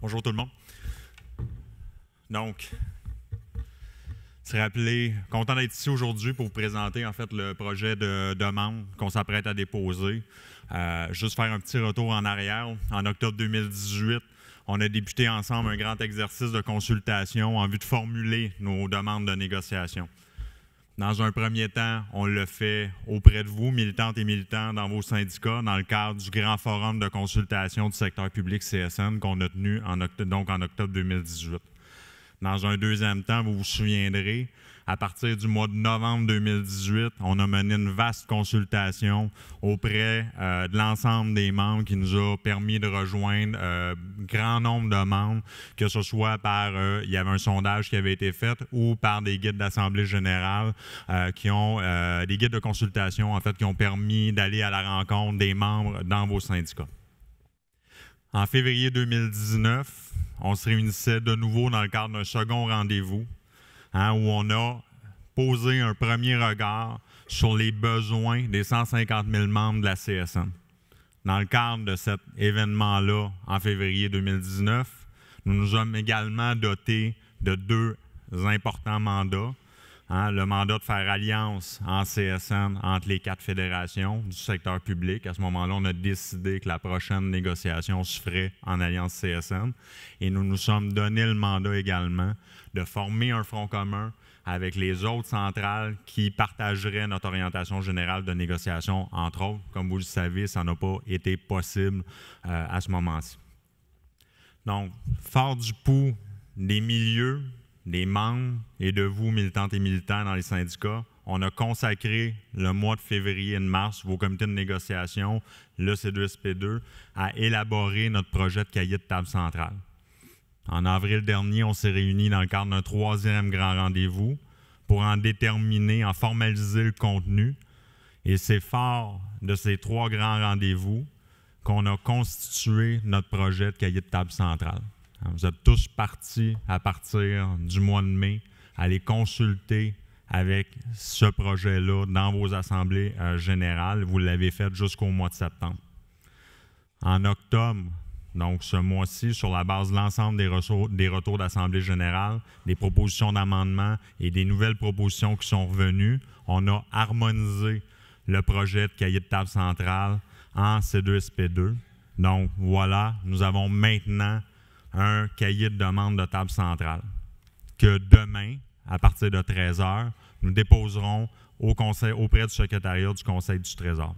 Bonjour tout le monde. Donc, se rappeler, content d'être ici aujourd'hui pour vous présenter en fait le projet de demande qu'on s'apprête à déposer. Euh, juste faire un petit retour en arrière. En octobre 2018, on a débuté ensemble un grand exercice de consultation en vue de formuler nos demandes de négociation. Dans un premier temps, on le fait auprès de vous, militantes et militants, dans vos syndicats, dans le cadre du grand forum de consultation du secteur public CSN qu'on a tenu en donc en octobre 2018. Dans un deuxième temps, vous vous souviendrez, à partir du mois de novembre 2018, on a mené une vaste consultation auprès euh, de l'ensemble des membres qui nous a permis de rejoindre un euh, grand nombre de membres, que ce soit par, euh, il y avait un sondage qui avait été fait ou par des guides d'Assemblée générale qui ont, des guides de consultation en fait, qui ont permis d'aller à la rencontre des membres dans vos syndicats. En février 2019, on se réunissait de nouveau dans le cadre d'un second rendez-vous Hein, où on a posé un premier regard sur les besoins des 150 000 membres de la CSN. Dans le cadre de cet événement-là, en février 2019, nous nous sommes également dotés de deux importants mandats. Hein, le mandat de faire alliance en CSN entre les quatre fédérations du secteur public. À ce moment-là, on a décidé que la prochaine négociation se ferait en alliance CSN. Et nous nous sommes donné le mandat également de former un front commun avec les autres centrales qui partageraient notre orientation générale de négociation, entre autres. Comme vous le savez, ça n'a pas été possible euh, à ce moment-ci. Donc, fort du pouls des milieux, des membres et de vous, militantes et militants dans les syndicats, on a consacré le mois de février et de mars, vos comités de négociation, le C2SP2, à élaborer notre projet de cahier de table centrale. En avril dernier, on s'est réunis dans le cadre d'un troisième grand rendez-vous pour en déterminer, en formaliser le contenu. Et c'est fort de ces trois grands rendez-vous qu'on a constitué notre projet de cahier de table centrale. Hein, vous êtes tous partis à partir du mois de mai à les consulter avec ce projet-là dans vos assemblées euh, générales. Vous l'avez fait jusqu'au mois de septembre. En octobre, donc, ce mois-ci, sur la base de l'ensemble des, des, retours d'Assemblée générale, des propositions d'amendement et des nouvelles propositions qui sont revenues, on a harmonisé le projet de cahier de table centrale en C2SP2. Donc, voilà, nous avons maintenant un cahier de demande de table centrale que demain, à partir de 13 heures, nous déposerons au conseil, auprès du secrétariat du Conseil du Trésor.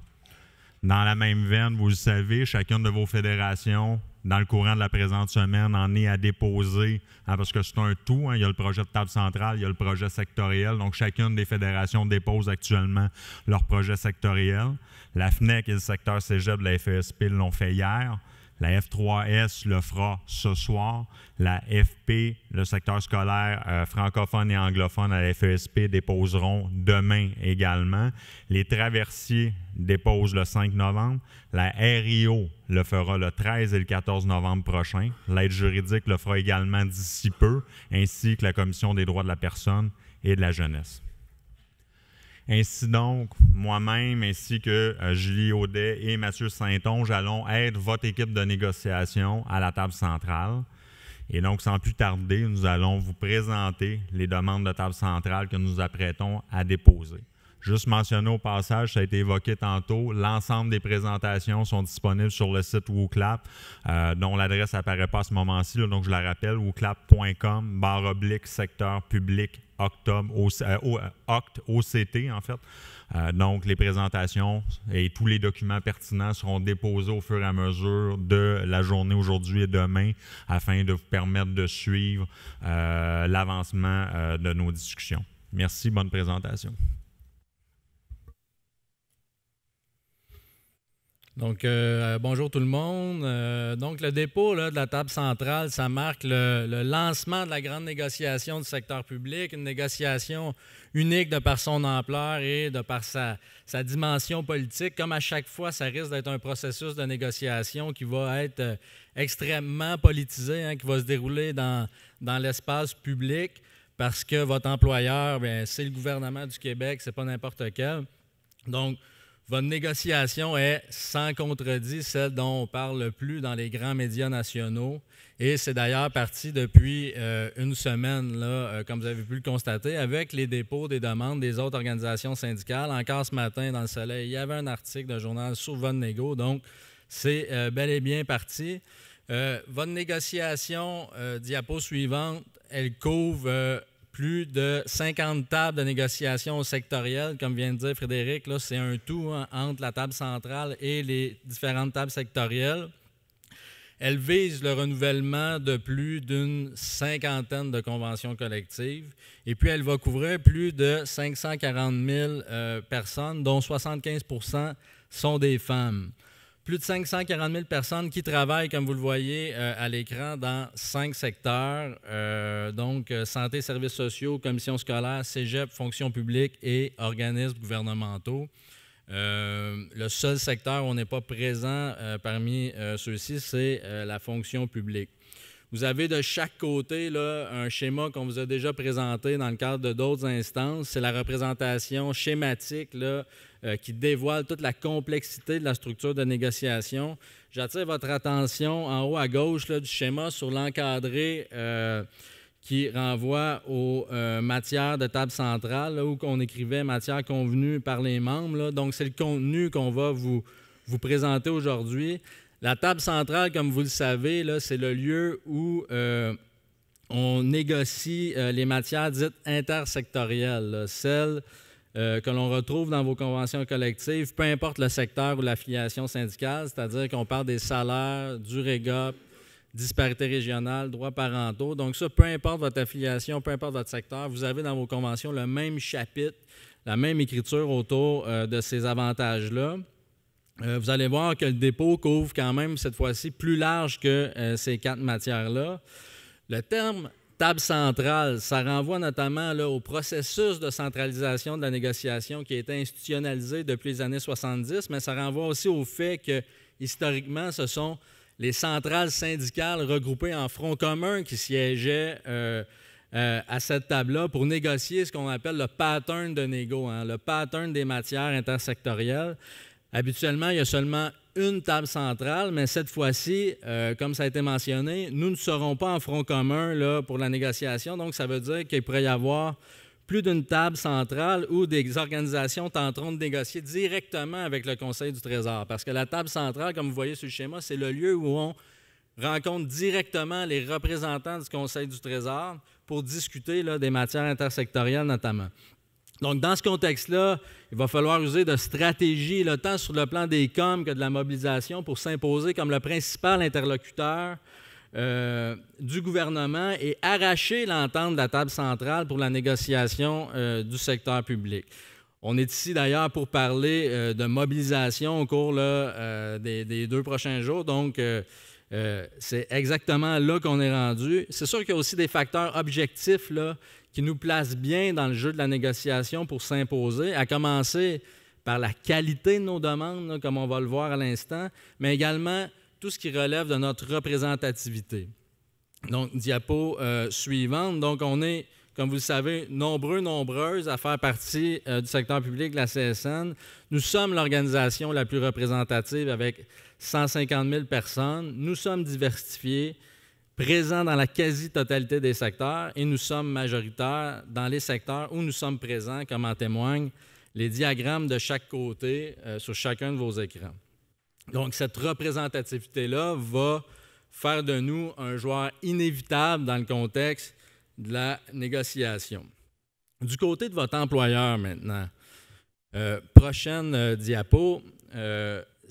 Dans la même veine, vous le savez, chacune de vos fédérations, dans le courant de la présente semaine, en est à déposer, hein, parce que c'est un tout. Hein. il y a le projet de table centrale, il y a le projet sectoriel. Donc, chacune des fédérations dépose actuellement leur projet sectoriel. La FNEC et le secteur cégep de la FESP l'ont fait hier. La F3S le fera ce soir. La FP, le secteur scolaire euh, francophone et anglophone à la FESP déposeront demain également. Les traversiers déposent le 5 novembre. La RIO le fera le 13 et le 14 novembre prochain. L'aide juridique le fera également d'ici peu, ainsi que la Commission des droits de la personne et de la jeunesse. Ainsi donc, moi-même ainsi que euh, Julie Audet et Mathieu Saintonge allons être votre équipe de négociation à la table centrale. Et donc, sans plus tarder, nous allons vous présenter les demandes de table centrale que nous apprêtons à déposer. Juste mentionner au passage, ça a été évoqué tantôt, l'ensemble des présentations sont disponibles sur le site WooClap, euh, dont l'adresse n'apparaît pas à ce moment-ci, donc je la rappelle, wooclap.com, barre oblique, secteur public, octobre, euh, euh, OCT, OCT en fait. donc, les présentations et tous les documents pertinents seront déposés au fur et à mesure de la journée aujourd'hui et demain afin de vous permettre de suivre l'avancement de nos discussions. Merci, bonne présentation. Donc, euh, euh, bonjour tout le monde. Euh, donc, le dépôt de la table centrale, ça marque le, lancement de la grande négociation du secteur public, une négociation unique de par son ampleur et de par sa, sa dimension politique. Comme à chaque fois, ça risque d'être un processus de négociation qui va être extrêmement politisé, hein, qui va se dérouler dans, dans l'espace public parce que votre employeur, c'est le gouvernement du Québec, c'est pas n'importe quel. Donc, votre négociation est sans contredit celle dont on parle le plus dans les grands médias nationaux. Et c'est d'ailleurs parti depuis euh, une semaine, là, euh, comme vous avez pu le constater, avec les dépôts des demandes des autres organisations syndicales. Encore ce matin, dans le soleil, il y avait un article d'un journal sur Von Négo. Donc, c'est euh, bel et bien parti. votre négociation, diapo suivante, elle couvre plus de 50 tables de négociation sectorielles, comme vient de dire Frédéric, là, c'est un tout hein, entre la table centrale et les différentes tables sectorielles. Elle vise le renouvellement de plus d'une cinquantaine de conventions collectives et puis elle va couvrir plus de 540 000 euh, personnes, dont 75 sont des femmes plus de 540 000 personnes qui travaillent, comme vous le voyez euh, à l'écran, dans cinq secteurs, euh, donc euh, santé, services sociaux, commission scolaire, cégep, fonction publique et organismes gouvernementaux. le seul secteur où on n'est pas présent parmi ceux-ci, c'est la fonction publique. Vous avez de chaque côté là, un schéma qu'on vous a déjà présenté dans le cadre de d'autres instances. C'est la représentation schématique euh, qui dévoile toute la complexité de la structure de négociation. J'attire votre attention en haut à gauche du schéma sur l'encadré. Euh, qui renvoie aux euh, matières de table centrale, où on écrivait matières convenues par les membres. Donc, c'est le contenu qu'on va vous présenter aujourd'hui. La table centrale, comme vous le savez, c'est le lieu où euh, on négocie euh, les matières dites intersectorielles, celles euh, que l'on retrouve dans vos conventions collectives, peu importe le secteur ou l'affiliation syndicale, c'est-à-dire qu'on parle des salaires, du RÉGOP, disparité régionale, droits parentaux. Donc ça, peu importe votre affiliation, peu importe votre secteur, vous avez dans vos conventions le même chapitre, la même écriture autour de ces avantages-là. Euh, vous allez voir que le dépôt couvre quand même cette fois-ci plus large que euh, ces quatre matières-là. Le terme table centrale, ça renvoie notamment au processus de centralisation de la négociation qui a été institutionnalisé depuis les années 70, mais ça renvoie aussi au fait que historiquement, ce sont les centrales syndicales regroupées en front commun qui siégeaient euh, à cette table-là pour négocier ce qu'on appelle le pattern de négo, hein, le pattern des matières intersectorielles. Habituellement, il y a seulement une table centrale, mais cette fois-ci, euh, comme ça a été mentionné, nous ne serons pas en front commun là, pour la négociation. Donc, ça veut dire qu'il pourrait y avoir plus d'une table centrale où des organisations tenteront de négocier directement avec le Conseil du Trésor. Parce que la table centrale, comme vous voyez sur le schéma, c'est le lieu où on rencontre directement les représentants du Conseil du Trésor pour discuter là, des matières intersectorielles notamment. Donc, dans ce contexte-là, il va falloir user de stratégie, tant sur le plan des coms que de la mobilisation pour s'imposer comme le principal interlocuteur euh, du gouvernement et arracher l'entente de la table centrale pour la négociation euh, du secteur public. On est ici d'ailleurs pour parler euh, de mobilisation au cours des, deux prochains jours, donc c'est exactement là qu'on est rendu. C'est sûr qu'il y a aussi des facteurs objectifs là, qui nous place bien dans le jeu de la négociation pour s'imposer, à commencer par la qualité de nos demandes, comme on va le voir à l'instant, mais également tout ce qui relève de notre représentativité. Donc, diapo euh, suivante. Donc, on est, comme vous le savez, nombreux, nombreuses à faire partie euh, du secteur public de la CSN. Nous sommes l'organisation la plus représentative avec 150 000 personnes. Nous sommes diversifiés présents dans la quasi-totalité des secteurs et nous sommes majoritaires dans les secteurs où nous sommes présents, comme en témoignent les diagrammes de chaque côté euh, sur chacun de vos écrans. Donc, cette représentativité-là va faire de nous un joueur inévitable dans le contexte de la négociation. Du côté de votre employeur maintenant, euh, prochaine euh, diapo,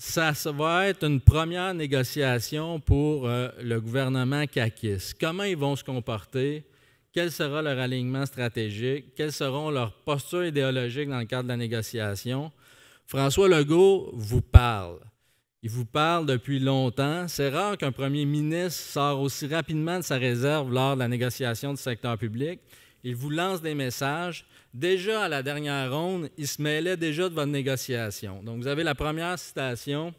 ça va être une première négociation pour euh, le gouvernement Kakis. Comment ils vont se comporter? Quel sera leur alignement stratégique? Quelles seront leurs postures idéologiques dans le cadre de la négociation? François Legault vous parle. Il vous parle depuis longtemps. C'est rare qu'un premier ministre sorte aussi rapidement de sa réserve lors de la négociation du secteur public. Il vous lance des messages. Déjà à la dernière ronde, il se mêlait déjà de votre négociation. Donc, vous avez la première citation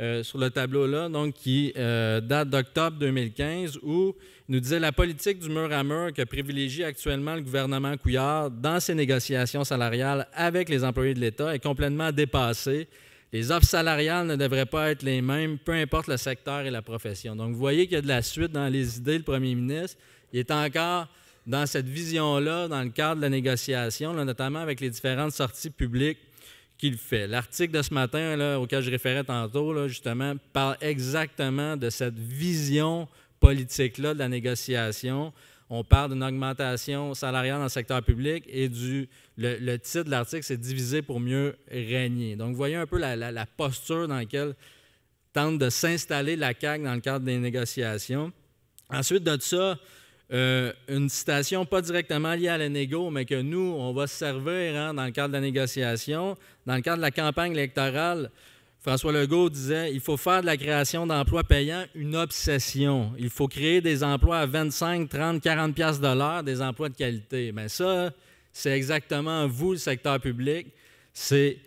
euh, sur le tableau-là, donc qui euh, date d'octobre 2015, où il nous disait la politique du mur à mur que privilégie actuellement le gouvernement Couillard dans ses négociations salariales avec les employés de l'État est complètement dépassée. Les offres salariales ne devraient pas être les mêmes, peu importe le secteur et la profession. Donc, vous voyez qu'il y a de la suite dans les idées du premier ministre. Il est encore dans cette vision-là, dans le cadre de la négociation, notamment avec les différentes sorties publiques qu'il fait. L'article de ce matin, auquel je référais tantôt, justement, parle exactement de cette vision politique-là de la négociation. On parle d'une augmentation salariale dans le secteur public et du, le, titre de l'article, c'est Diviser pour mieux régner. Donc, voyez un peu la, la posture dans laquelle tente de s'installer la CAQ dans le cadre des négociations. Ensuite de ça, euh, une citation pas directement liée à la négo, mais que nous, on va se servir hein, dans le cadre de la négociation, dans le cadre de la campagne électorale. François Legault disait il faut faire de la création d'emplois payants une obsession. Il faut créer des emplois à 25, 30, 40 pièces de l'heure, des emplois de qualité. Mais ça, c'est exactement vous, le secteur public. C'est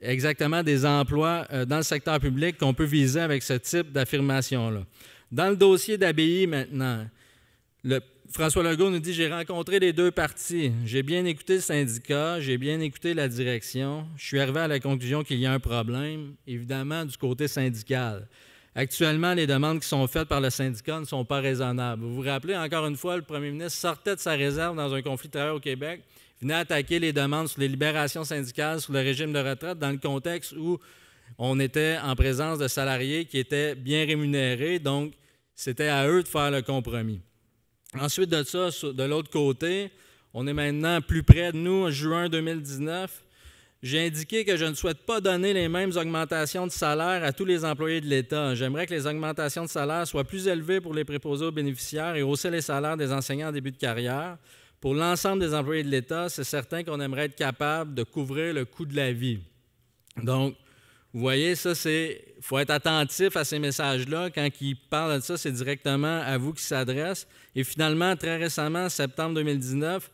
exactement des emplois euh, dans le secteur public qu'on peut viser avec ce type d'affirmation-là. Dans le dossier d'ABI maintenant, François Legault nous dit J'ai rencontré les deux parties. J'ai bien écouté le syndicat, j'ai bien écouté la direction. Je suis arrivé à la conclusion qu'il y a un problème, évidemment, du côté syndical. Actuellement, les demandes qui sont faites par le syndicat ne sont pas raisonnables. Vous vous rappelez, encore une fois, le premier ministre sortait de sa réserve dans un conflit travail au Québec, venait attaquer les demandes sur les libérations syndicales, sur le régime de retraite, dans le contexte où on était en présence de salariés qui étaient bien rémunérés, donc c'était à eux de faire le compromis. Ensuite de ça, de l'autre côté, on est maintenant plus près de nous, en juin 2019. J'ai indiqué que je ne souhaite pas donner les mêmes augmentations de salaire à tous les employés de l'État. J'aimerais que les augmentations de salaire soient plus élevées pour les préposés aux bénéficiaires et hausser les salaires des enseignants en début de carrière. Pour l'ensemble des employés de l'État, c'est certain qu'on aimerait être capable de couvrir le coût de la vie. Donc, vous voyez, ça, c'est. Il faut être attentif à ces messages-là. Quand ils parlent de ça, c'est directement à vous qui s'adresse. Et finalement, très récemment, septembre 2019,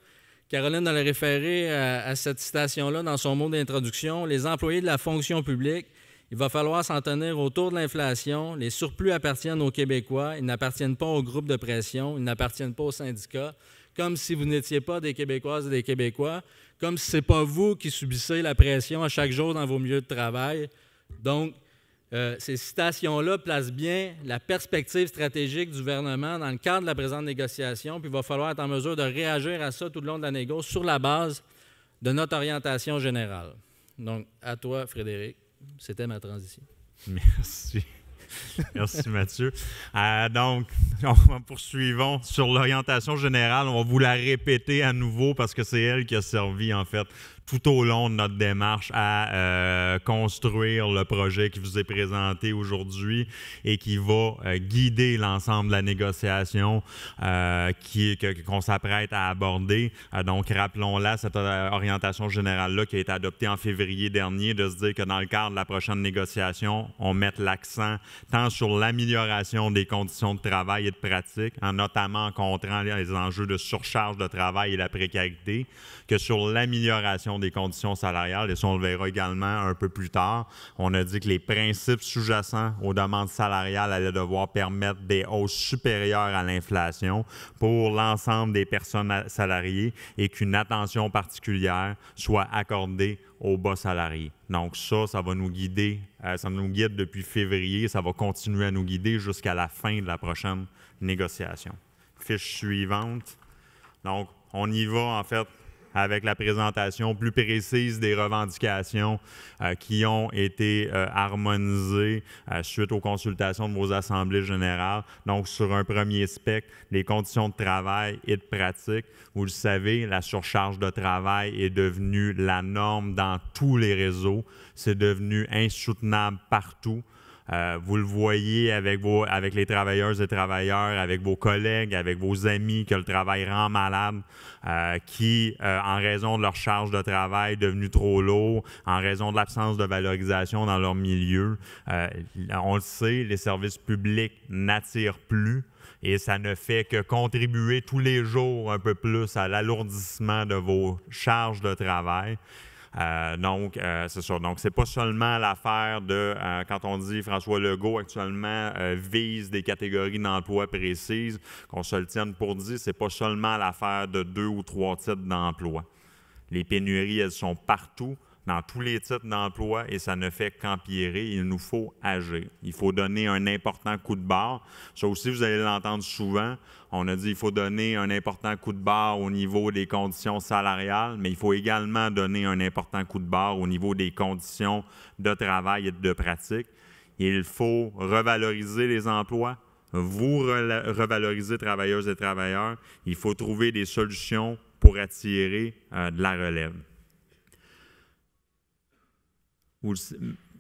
Caroline a référé à, cette citation-là dans son mot d'introduction. Les employés de la fonction publique, il va falloir s'en tenir autour de l'inflation. Les surplus appartiennent aux Québécois. Ils n'appartiennent pas au groupes de pression. Ils n'appartiennent pas aux syndicats. Comme si vous n'étiez pas des Québécoises et des Québécois. Comme si ce n'est pas vous qui subissez la pression à chaque jour dans vos milieux de travail donc, euh, ces citations-là placent bien la perspective stratégique du gouvernement dans le cadre de la présente négociation, puis il va falloir être en mesure de réagir à ça tout le long de la négociation sur la base de notre orientation générale. Donc, à toi, Frédéric. C'était ma transition. Merci. Merci Mathieu. Euh, donc, on, poursuivons sur l'orientation générale. On va vous la répéter à nouveau parce que c'est elle qui a servi en fait tout au long de notre démarche à euh, construire le projet qui vous est présenté aujourd'hui et qui va euh, guider l'ensemble de la négociation euh, qu'on s'apprête à aborder. donc, rappelons là cette orientation générale-là qui a été adoptée en février dernier, de se dire que dans le cadre de la prochaine négociation, on met l'accent tant sur l'amélioration des conditions de travail et de pratique, en hein, notamment en contrant les enjeux de surcharge de travail et la précarité, que sur l'amélioration des conditions salariales, et ça, on le verra également un peu plus tard. On a dit que les principes sous-jacents aux demandes salariales allaient devoir permettre des hausses supérieures à l'inflation pour l'ensemble des personnes salariées et qu'une attention particulière soit accordée aux bas salariés. Donc ça, ça va nous guider, euh, ça nous guide depuis février, ça va continuer à nous guider jusqu'à la fin de la prochaine négociation. Fiche suivante. Donc, on y va en fait avec la présentation plus précise des revendications euh, qui ont été euh, harmonisées euh, suite aux consultations de vos assemblées générales. Donc, sur un premier spectre, les conditions de travail et de pratique. Vous le savez, la surcharge de travail est devenue la norme dans tous les réseaux. C'est devenu insoutenable partout. Euh, vous le voyez avec, vos, avec les travailleuses et travailleurs, avec vos collègues, avec vos amis que le travail rend malade, euh, qui, euh, en raison de leur charge de travail devenue trop lourde, en raison de l'absence de valorisation dans leur milieu, on le sait, les services publics n'attirent plus et ça ne fait que contribuer tous les jours un peu plus à l'alourdissement de vos charges de travail. Euh, donc, euh, c'est sûr. Donc, c'est pas seulement l'affaire de, euh, quand on dit François Legault actuellement vise des catégories d'emploi précises, qu'on se le tienne pour dire, c'est pas seulement l'affaire de deux ou trois types d'emplois. Les pénuries, elles sont partout dans tous les types d'emplois, et ça ne fait qu'empirer. Il nous faut agir. Il faut donner un important coup de barre. Ça aussi, vous allez l'entendre souvent. On a dit qu'il faut donner un important coup de barre au niveau des conditions salariales, mais il faut également donner un important coup de barre au niveau des conditions de travail et de pratique. Il faut revaloriser les emplois, vous revalorisez, revaloriser travailleuses et travailleurs. Il faut trouver des solutions pour attirer euh, de la relève.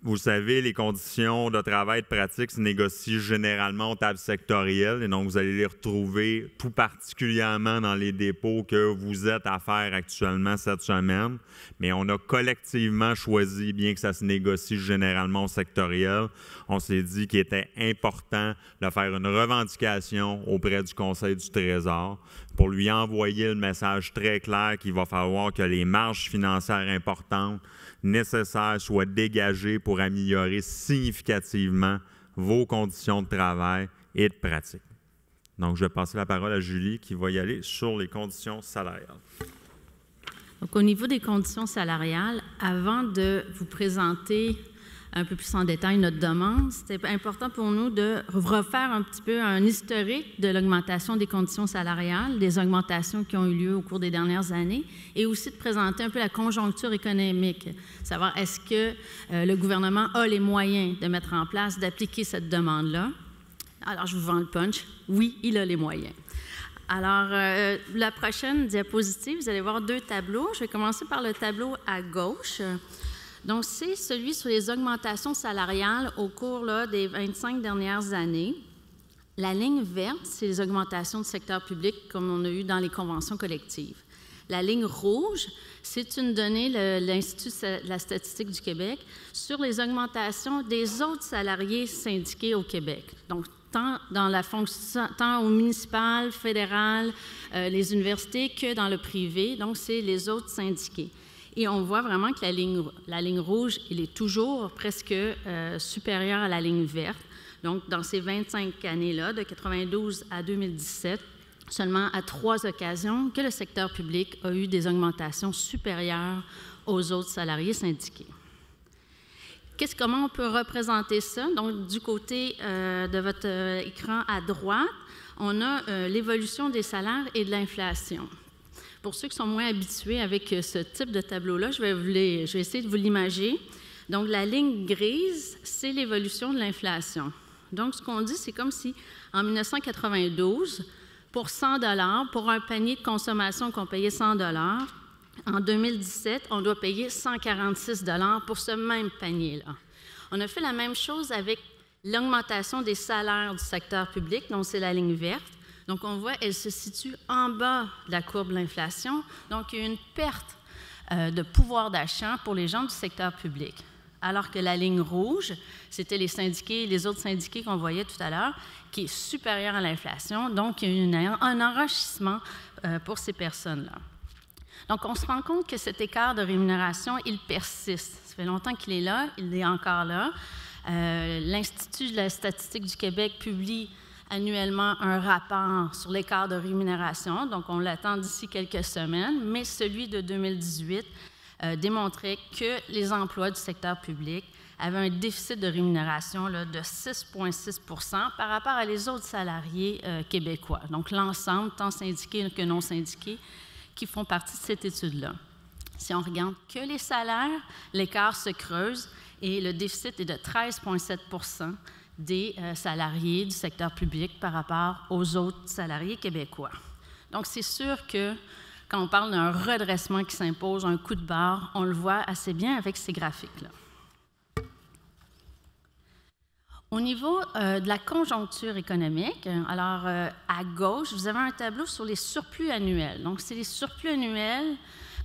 Vous savez, les conditions de travail et de pratique se négocient généralement au tables sectoriel, et donc vous allez les retrouver tout particulièrement dans les dépôts que vous êtes à faire actuellement cette semaine. Mais on a collectivement choisi, bien que ça se négocie généralement au sectoriel, on s'est dit qu'il était important de faire une revendication auprès du Conseil du Trésor pour lui envoyer le message très clair qu'il va falloir que les marges financières importantes nécessaires soient dégagés pour améliorer significativement vos conditions de travail et de pratique. Donc, je vais passer la parole à Julie qui va y aller sur les conditions salariales. Donc, au niveau des conditions salariales, avant de vous présenter un peu plus en détail notre demande, c'était important pour nous de refaire un petit peu un historique de l'augmentation des conditions salariales, des augmentations qui ont eu lieu au cours des dernières années, et aussi de présenter un peu la conjoncture économique, savoir est-ce que euh, le gouvernement a les moyens de mettre en place, d'appliquer cette demande-là. Alors, je vous vends le punch. Oui, il a les moyens. Alors, euh, la prochaine diapositive, vous allez voir deux tableaux. Je vais commencer par le tableau à gauche. Donc, c'est celui sur les augmentations salariales au cours des 25 dernières années. La ligne verte, c'est les augmentations du secteur public comme on a eu dans les conventions collectives. La ligne rouge, c'est une donnée de l'Institut de la statistique du Québec sur les augmentations des autres salariés syndiqués au Québec. Donc, tant, dans la fonction, tant au municipal, fédéral, euh, les universités que dans le privé. Donc, c'est les autres syndiqués. Et on voit vraiment que la ligne, la ligne rouge, elle est toujours presque euh, supérieure à la ligne verte. Donc, dans ces 25 années-là, de 92 à 2017, seulement à trois occasions que le secteur public a eu des augmentations supérieures aux autres salariés syndiqués. comment on peut représenter ça? Donc, du côté euh, de votre euh, écran à droite, on a l'évolution des salaires et de l'inflation. Pour ceux qui sont moins habitués avec euh, ce type de tableau-là, je, vais essayer de vous l'imager. Donc, la ligne grise, c'est l'évolution de l'inflation. Donc, ce qu'on dit, c'est comme si en 1992, pour 100 pour un panier de consommation qu'on payait 100 en 2017, on doit payer 146 pour ce même panier-là. On a fait la même chose avec l'augmentation des salaires du secteur public, donc c'est la ligne verte. Donc, on voit, elle se situe en bas de la courbe de l'inflation. Donc, il y a une perte euh, de pouvoir d'achat pour les gens du secteur public. Alors que la ligne rouge, c'était les syndiqués, les autres syndiqués qu'on voyait tout à l'heure, qui est supérieure à l'inflation. Donc, il y a un enrichissement euh, pour ces personnes-là. Donc, on se rend compte que cet écart de rémunération, il persiste. Ça fait longtemps qu'il est là, il est encore là. Euh, L'Institut de la statistique du Québec publie annuellement un rapport sur l'écart de rémunération, donc on l'attend d'ici quelques semaines, mais celui de 2018 euh, démontrait que les emplois du secteur public avaient un déficit de rémunération de 6,6 par rapport à les autres salariés euh, québécois, donc l'ensemble, tant syndiqués que non syndiqués, qui font partie de cette étude-là. Si on regarde que les salaires, l'écart se creuse et le déficit est de 13,7 des euh, salariés du secteur public par rapport aux autres salariés québécois. Donc, c'est sûr que quand on parle d'un redressement qui s'impose, un coup de barre, on le voit assez bien avec ces graphiques-là. Au niveau euh, de la conjoncture économique, alors euh, à gauche, vous avez un tableau sur les surplus annuels. Donc, c'est les surplus annuels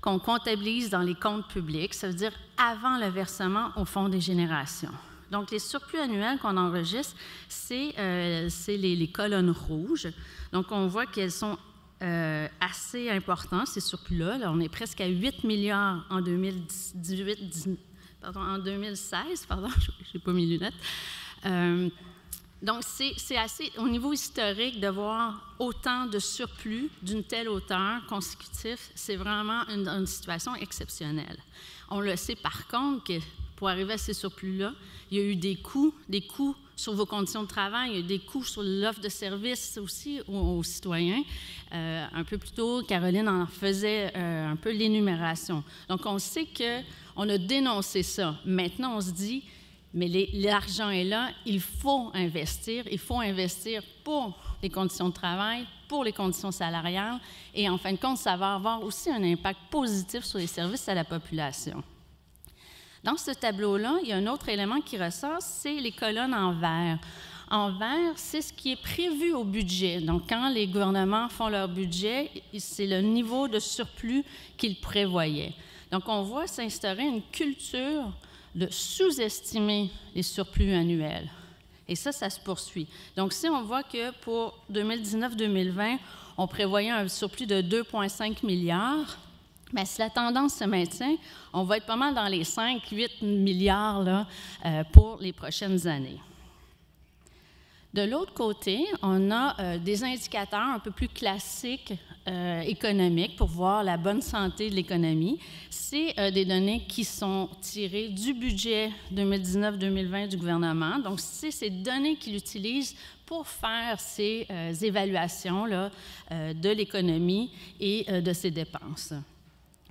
qu'on comptabilise dans les comptes publics, ça veut dire avant le versement au fond des générations. Donc, les surplus annuels qu'on enregistre, c'est euh, les, colonnes rouges. Donc, on voit qu'elles sont euh, assez importantes, ces surplus-là. on est presque à 8 milliards en 2018, en 2016. Pardon, je n'ai pas mes lunettes. Euh, donc, c'est assez, au niveau historique, de voir autant de surplus d'une telle hauteur consécutif, c'est vraiment une, une, situation exceptionnelle. On le sait par contre que pour arriver à ces surplus-là. Il y a eu des coûts, des coûts sur vos conditions de travail, il y a des coûts sur l'offre de services aussi aux, citoyens. Euh, un peu plus tôt, Caroline en faisait euh, un peu l'énumération. Donc, on sait qu'on a dénoncé ça. Maintenant, on se dit, mais l'argent est là, il faut investir, il faut investir pour les conditions de travail, pour les conditions salariales, et en fin de compte, ça va avoir aussi un impact positif sur les services à la population. Dans ce tableau-là, il y a un autre élément qui ressort, c'est les colonnes en vert. En vert, c'est ce qui est prévu au budget. Donc, quand les gouvernements font leur budget, c'est le niveau de surplus qu'ils prévoyaient. Donc, on voit s'instaurer une culture de sous-estimer les surplus annuels. Et ça, ça se poursuit. Donc, si on voit que pour 2019-2020, on prévoyait un surplus de 2,5 milliards, mais ben, si la tendance se maintient, on va être pas mal dans les 5-8 milliards euh, pour les prochaines années. De l'autre côté, on a euh, des indicateurs un peu plus classiques euh, économiques pour voir la bonne santé de l'économie. C'est des données qui sont tirées du budget 2019-2020 du gouvernement. Donc, c'est ces données qu'il utilise pour faire ces évaluations de l'économie et de ses dépenses.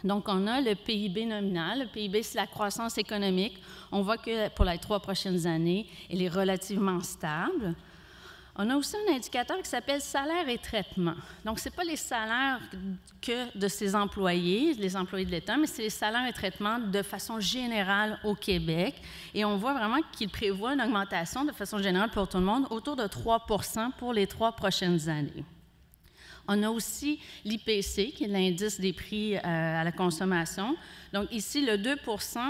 Donc, on a le PIB nominal. Le PIB, c'est la croissance économique. On voit que pour les trois prochaines années, elle est relativement stable. On a aussi un indicateur qui s'appelle salaire et traitement. Donc, ce n'est pas les salaires que de ces employés, les employés de l'État, mais c'est les salaires et traitements de façon générale au Québec. Et on voit vraiment qu'il prévoit une augmentation de façon générale pour tout le monde autour de 3 pour les trois prochaines années. On a aussi l'IPC, qui est l'indice des prix euh, à la consommation. Donc ici, le 2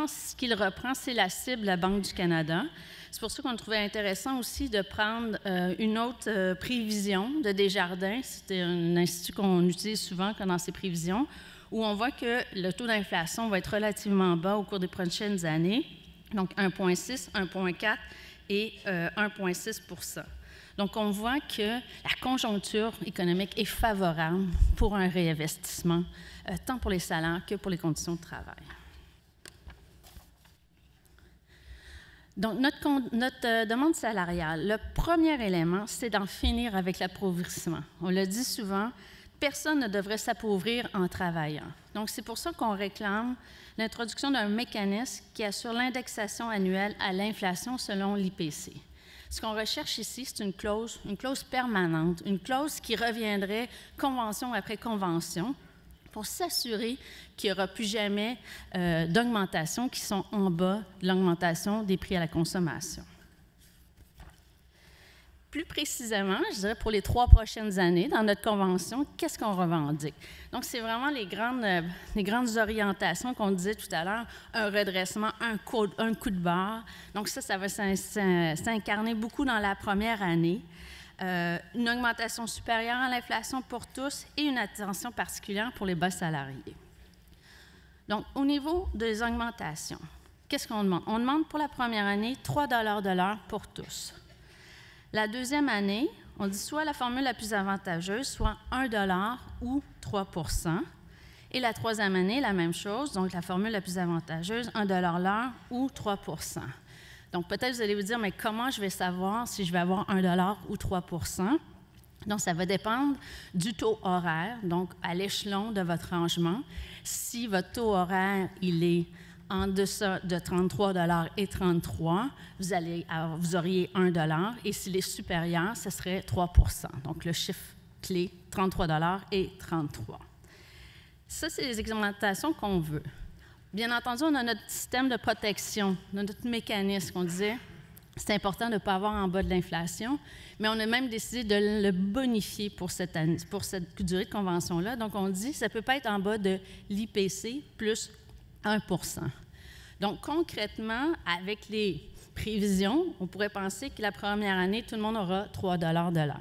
ce qu'il reprend, c'est la cible de la Banque du Canada. C'est pour ça qu'on trouvait intéressant aussi de prendre euh, une autre euh, prévision de Desjardins. C'était un institut qu'on utilise souvent dans ses prévisions, où on voit que le taux d'inflation va être relativement bas au cours des prochaines années, donc 1,6, 1,4 et 1,6 donc, on voit que la conjoncture économique est favorable pour un réinvestissement, euh, tant pour les salaires que pour les conditions de travail. Donc, notre, euh, demande salariale, le premier élément, c'est d'en finir avec l'appauvrissement. On le dit souvent, personne ne devrait s'appauvrir en travaillant. Donc, c'est pour ça qu'on réclame l'introduction d'un mécanisme qui assure l'indexation annuelle à l'inflation selon l'IPC. Ce qu'on recherche ici, c'est une clause, une clause permanente, une clause qui reviendrait convention après convention pour s'assurer qu'il n'y aura plus jamais euh, d'augmentation qui sont en bas de l'augmentation des prix à la consommation plus précisément, je dirais pour les trois prochaines années, dans notre convention, qu'est-ce qu'on revendique? Donc, c'est vraiment les grandes, euh, les grandes orientations qu'on disait tout à l'heure, un redressement, un coup, un coup de barre. Donc, ça, ça va s'incarner beaucoup dans la première année. Euh, une augmentation supérieure à l'inflation pour tous et une attention particulière pour les bas salariés. Donc, au niveau des augmentations, qu'est-ce qu'on demande? On demande pour la première année 3 de l'heure pour tous. La deuxième année, on dit soit la formule la plus avantageuse, soit 1 ou 3 Et la troisième année, la même chose, donc la formule la plus avantageuse, 1 l'heure ou 3 Donc peut-être vous allez vous dire, mais comment je vais savoir si je vais avoir 1 ou 3 donc, ça va dépendre du taux horaire, donc à l'échelon de votre rangement. Si votre taux horaire, il est en deçà de 33 et 33, vous, allez, vous auriez 1 et s'il est supérieur, ce serait 3 Donc le chiffre clé, 33 et 33. Ça, c'est les augmentations qu'on veut. Bien entendu, on a notre système de protection, notre mécanisme qu'on disait. C'est important de ne pas avoir en bas de l'inflation, mais on a même décidé de le bonifier pour cette, pour cette durée de convention-là. Donc, on dit que ça ne peut pas être en bas de l'IPC plus donc, concrètement, avec les prévisions, on pourrait penser que la première année, tout le monde aura 3 de l'heure.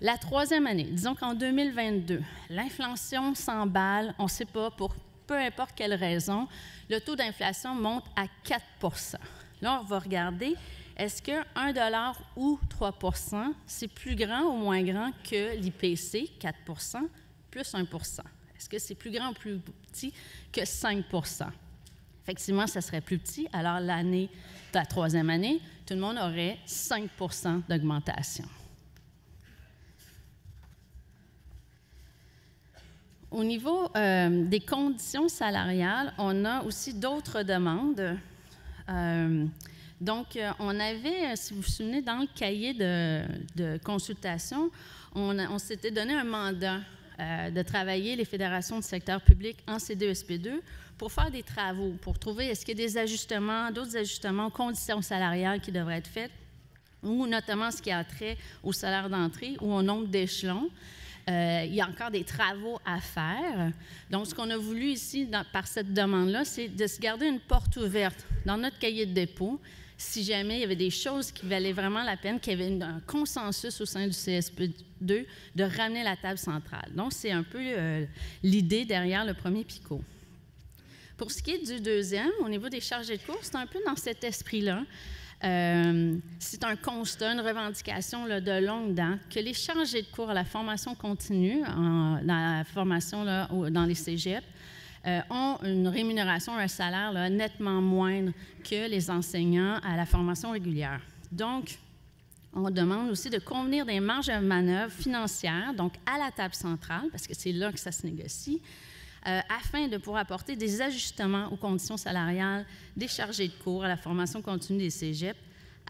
La troisième année, disons qu'en 2022, l'inflation s'emballe, on ne sait pas pour peu importe quelle raison, le taux d'inflation monte à 4 Là, on va regarder est-ce que 1 ou 3 c'est plus grand ou moins grand que l'IPC, 4 plus 1 est-ce que c'est plus grand ou plus petit que 5 Effectivement, ça serait plus petit. Alors, l'année, la troisième année, tout le monde aurait 5 d'augmentation. Au niveau euh, des conditions salariales, on a aussi d'autres demandes. Euh, donc, euh, on avait, si vous vous souvenez, dans le cahier de, consultation, on s'était donné un mandat euh, de travailler les fédérations du secteur public en CDSP 2 pour faire des travaux, pour trouver est-ce qu'il y a des ajustements, d'autres ajustements conditions salariales qui devraient être faites, ou notamment ce qui a trait au salaire d'entrée ou au nombre d'échelons. Euh, il y a encore des travaux à faire. Donc, ce qu'on a voulu ici, par cette demande-là, c'est de se garder une porte ouverte dans notre cahier de dépôt si jamais il y avait des choses qui valaient vraiment la peine, qu'il y avait un consensus au sein du CSP2 de ramener la table centrale. Donc, c'est un peu euh, l'idée derrière le premier picot. Pour ce qui est du deuxième, au niveau des chargés de cours, c'est un peu dans cet esprit-là. Euh, c'est un constat, une revendication de longue date que les chargés de cours à la formation continue, dans la formation dans les cégeps, euh, ont une rémunération, un salaire nettement moindre que les enseignants à la formation régulière. Donc, on demande aussi de convenir des marges de manœuvre financières, donc à la table centrale, parce que c'est là que ça se négocie, euh, afin de pouvoir apporter des ajustements aux conditions salariales des chargés de cours à la formation continue des cégeps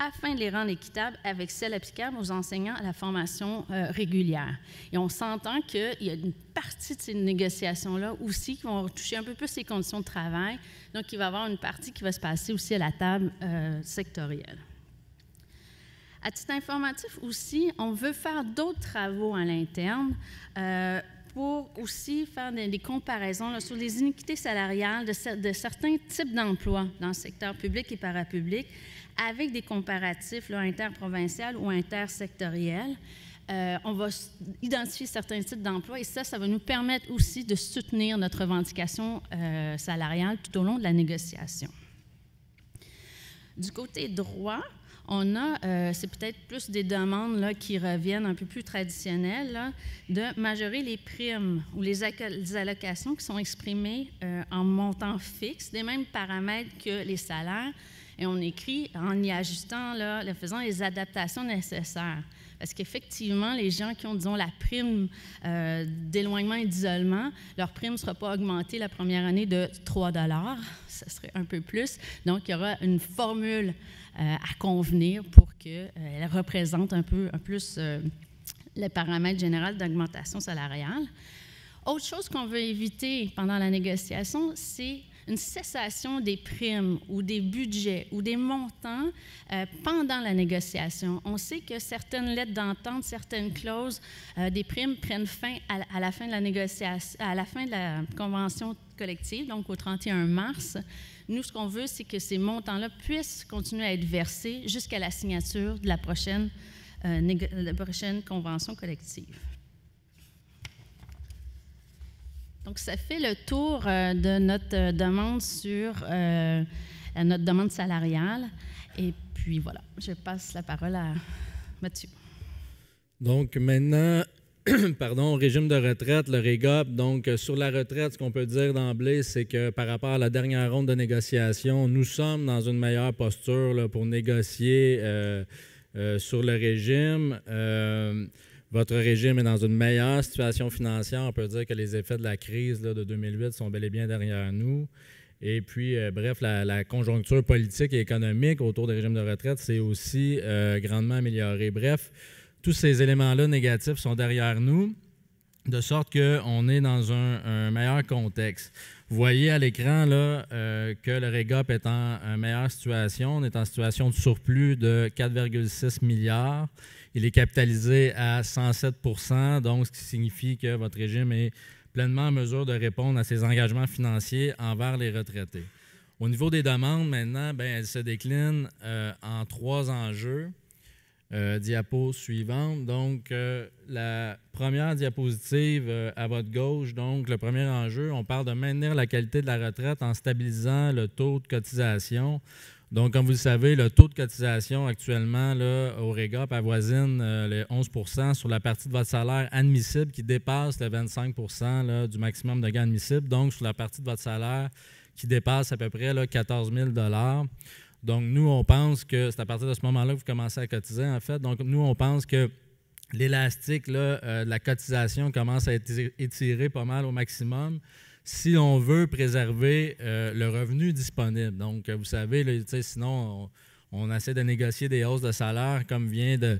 afin de les rendre équitables avec celles applicables aux enseignants à la formation euh, régulière. Et on s'entend qu'il y a une partie de ces négociations-là aussi qui vont toucher un peu plus les conditions de travail. Donc, il va y avoir une partie qui va se passer aussi à la table euh, sectorielle. À titre informatif aussi, on veut faire d'autres travaux à l'interne. Euh, pour aussi faire des, comparaisons sur les iniquités salariales de, de certains types d'emplois dans le secteur public et parapublic avec des comparatifs là, interprovincial ou intersectoriels. Euh, on va identifier certains types d'emplois et ça, ça va nous permettre aussi de soutenir notre revendication euh, salariale tout au long de la négociation. Du côté droit, on a, euh, c'est peut-être plus des demandes là, qui reviennent un peu plus traditionnelles, de majorer les primes ou les, les allocations qui sont exprimées en montant fixe, des mêmes paramètres que les salaires, et on écrit en y ajustant, en faisant les adaptations nécessaires. Parce qu'effectivement, les gens qui ont, disons, la prime euh, d'éloignement et d'isolement, leur prime ne sera pas augmentée la première année de 3 ce serait un peu plus. Donc, il y aura une formule euh, à convenir pour qu'elle euh, représente un peu un plus le paramètre général d'augmentation salariale. Autre chose qu'on veut éviter pendant la négociation, c'est une cessation des primes ou des budgets ou des montants euh, pendant la négociation. On sait que certaines lettres d'entente, certaines clauses euh, des primes prennent fin à, la fin de la négociation, à la fin de la convention collective, donc au 31 mars. Nous, ce qu'on veut, c'est que ces montants-là puissent continuer à être versés jusqu'à la signature de la prochaine euh, convention collective. Donc, ça fait le tour euh, de notre euh, demande sur euh, notre demande salariale. Et puis voilà, je passe la parole à Mathieu. Donc maintenant, pardon, régime de retraite, le REGOP. Donc sur la retraite, ce qu'on peut dire d'emblée, c'est que par rapport à la dernière ronde de négociation, nous sommes dans une meilleure posture pour négocier sur le régime votre régime est dans une meilleure situation financière. On peut dire que les effets de la crise de 2008 sont bel et bien derrière nous. Et puis, euh, bref, la, conjoncture politique et économique autour des régimes de retraite s'est aussi euh, grandement améliorée. Bref, tous ces éléments-là négatifs sont derrière nous, de sorte qu'on est dans un, meilleur contexte. Vous voyez à l'écran là, euh, que le REGOP est en meilleure situation. On est en situation de surplus de 4,6 milliards. Il est capitalisé à 107 donc ce qui signifie que votre régime est pleinement en mesure de répondre à ses engagements financiers envers les retraités. Au niveau des demandes, maintenant, bien, elles se déclinent euh, en trois enjeux. Euh, diapo suivante. Donc, euh, la première diapositive à votre gauche, donc le premier enjeu, on parle de maintenir la qualité de la retraite en stabilisant le taux de cotisation donc, comme vous le savez, le taux de cotisation actuellement là, au REGAP avoisine les 11 sur la partie de votre salaire admissible qui dépasse le 25 du maximum de gains admissibles. Donc, sur la partie de votre salaire qui dépasse à peu près 14 000 Donc, nous, on pense que c'est à partir de ce moment-là que vous commencez à cotiser, en fait. Donc, nous, on pense que l'élastique euh, de la cotisation commence à être étiré pas mal au maximum si on veut préserver euh, le revenu disponible. Donc, euh, vous savez, sinon, on, essaie de négocier des hausses de salaire, comme vient de,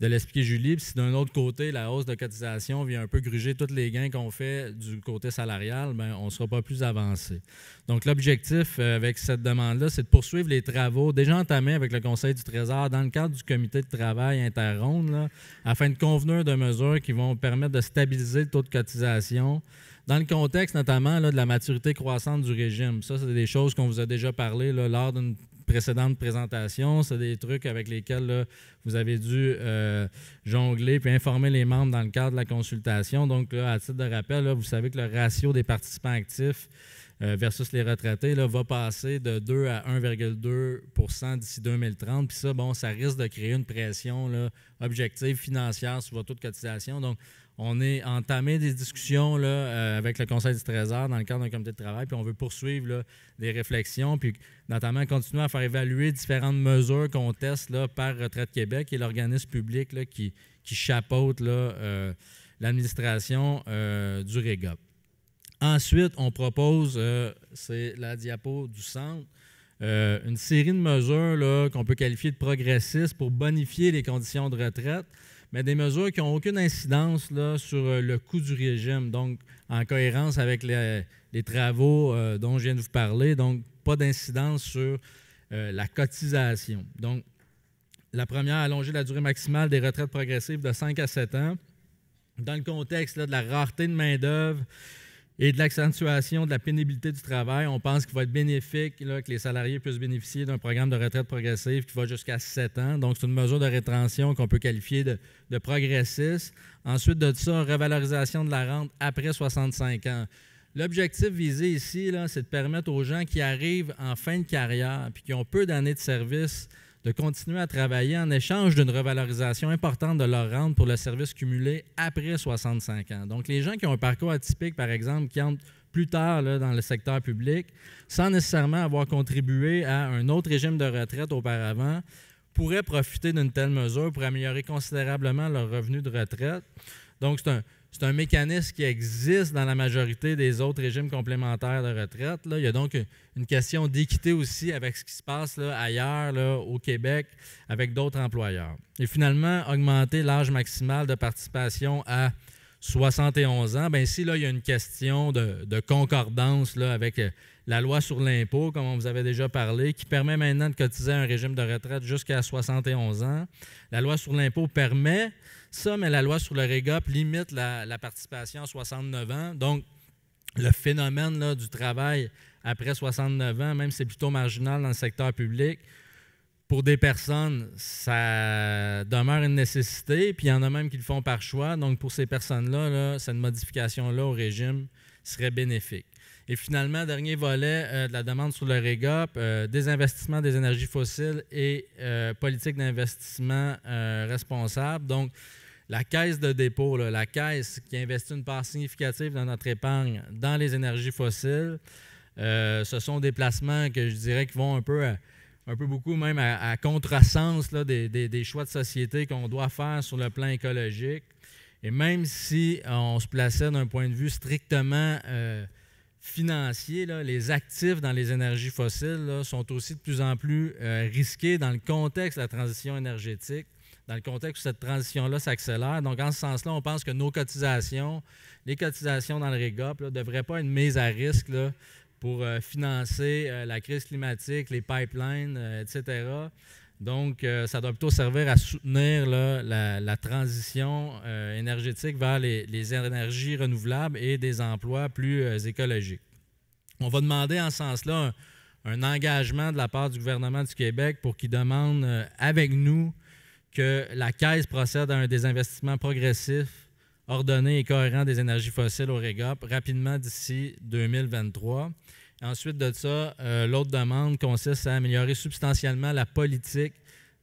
l'expliquer Julie. Puis si d'un autre côté, la hausse de cotisation vient un peu gruger tous les gains qu'on fait du côté salarial, bien, on ne sera pas plus avancé. Donc, l'objectif euh, avec cette demande-là, c'est de poursuivre les travaux déjà entamés avec le Conseil du Trésor dans le cadre du comité de travail interronde, afin de convenir de mesures qui vont permettre de stabiliser le taux de cotisation dans le contexte notamment de la maturité croissante du régime. Ça, c'est des choses qu'on vous a déjà parlé lors d'une précédente présentation. C'est des trucs avec lesquels vous avez dû euh, jongler puis informer les membres dans le cadre de la consultation. Donc, à titre de rappel, vous savez que le ratio des participants actifs euh, versus les retraités va passer de 2 à 1,2 d'ici 2030. Puis ça, bon, ça risque de créer une pression objective financière sur votre taux de cotisation. Donc, on est entamé des discussions là, euh, avec le Conseil du Trésor dans le cadre d'un comité de travail, puis on veut poursuivre là, des réflexions, puis notamment continuer à faire évaluer différentes mesures qu'on teste là, par Retraite Québec et l'organisme public qui, chapeaute euh, l'administration euh, du REGOP. Ensuite, on propose, c'est la diapo du centre, une série de mesures qu'on peut qualifier de progressistes pour bonifier les conditions de retraite, mais des mesures qui n'ont aucune incidence là, sur euh, le coût du régime, donc en cohérence avec les, euh, travaux euh, dont je viens de vous parler, donc pas d'incidence sur la cotisation. Donc, la première, allonger la durée maximale des retraites progressives de 5 à 7 ans. Dans le contexte de la rareté de main-d'œuvre, et de l'accentuation de la pénibilité du travail. On pense qu'il va être bénéfique que les salariés puissent bénéficier d'un programme de retraite progressive qui va jusqu'à 7 ans. Donc, c'est une mesure de rétention qu'on peut qualifier de, progressiste. Ensuite de ça, revalorisation de la rente après 65 ans. L'objectif visé ici, c'est de permettre aux gens qui arrivent en fin de carrière puis qui ont peu d'années de service de continuer à travailler en échange d'une revalorisation importante de leur rente pour le service cumulé après 65 ans. Donc, les gens qui ont un parcours atypique, par exemple, qui entrent plus tard dans le secteur public, sans nécessairement avoir contribué à un autre régime de retraite auparavant, pourraient profiter d'une telle mesure pour améliorer considérablement leur revenu de retraite. Donc, c'est un, c'est un mécanisme qui existe dans la majorité des autres régimes complémentaires de retraite. Là. Il y a donc une question d'équité aussi avec ce qui se passe ailleurs, au Québec, avec d'autres employeurs. Et finalement, augmenter l'âge maximal de participation à 71 ans, bien ici, là, il y a une question de, concordance là, avec euh, la loi sur l'impôt, comme on vous avait déjà parlé, qui permet maintenant de cotiser un régime de retraite jusqu'à 71 ans. La loi sur l'impôt permet ça, mais la loi sur le REGOP limite la, participation à 69 ans. Donc, le phénomène du travail après 69 ans, même si c'est plutôt marginal dans le secteur public, pour des personnes, ça demeure une nécessité, puis il y en a même qui le font par choix. Donc, pour ces personnes-là, là, cette modification-là au régime serait bénéfique. Et finalement, dernier volet euh, de la demande sur le regap, des euh, désinvestissement des énergies fossiles et euh, politique d'investissement responsable. Donc, la caisse de dépôt, la caisse qui investit une part significative dans notre épargne dans les énergies fossiles, ce sont des placements que je dirais qui vont un peu, un peu beaucoup même à, contresens là, des, choix de société qu'on doit faire sur le plan écologique. Et même si on se plaçait d'un point de vue strictement financiers, les actifs dans les énergies fossiles sont aussi de plus en plus euh, risqués dans le contexte de la transition énergétique, dans le contexte où cette transition-là s'accélère. Donc, en ce sens-là, on pense que nos cotisations, les cotisations dans le REGOP, ne devraient pas être mises à risque pour euh, financer euh, la crise climatique, les pipelines, etc. Donc, euh, ça doit plutôt servir à soutenir la, transition euh, énergétique vers les, énergies renouvelables et des emplois plus euh, écologiques. On va demander en ce sens-là un, engagement de la part du gouvernement du Québec pour qu'il demande avec nous que la Caisse procède à un désinvestissement progressif, ordonné et cohérent des énergies fossiles au REGOP rapidement d'ici 2023 Ensuite de ça, euh, l'autre demande consiste à améliorer substantiellement la politique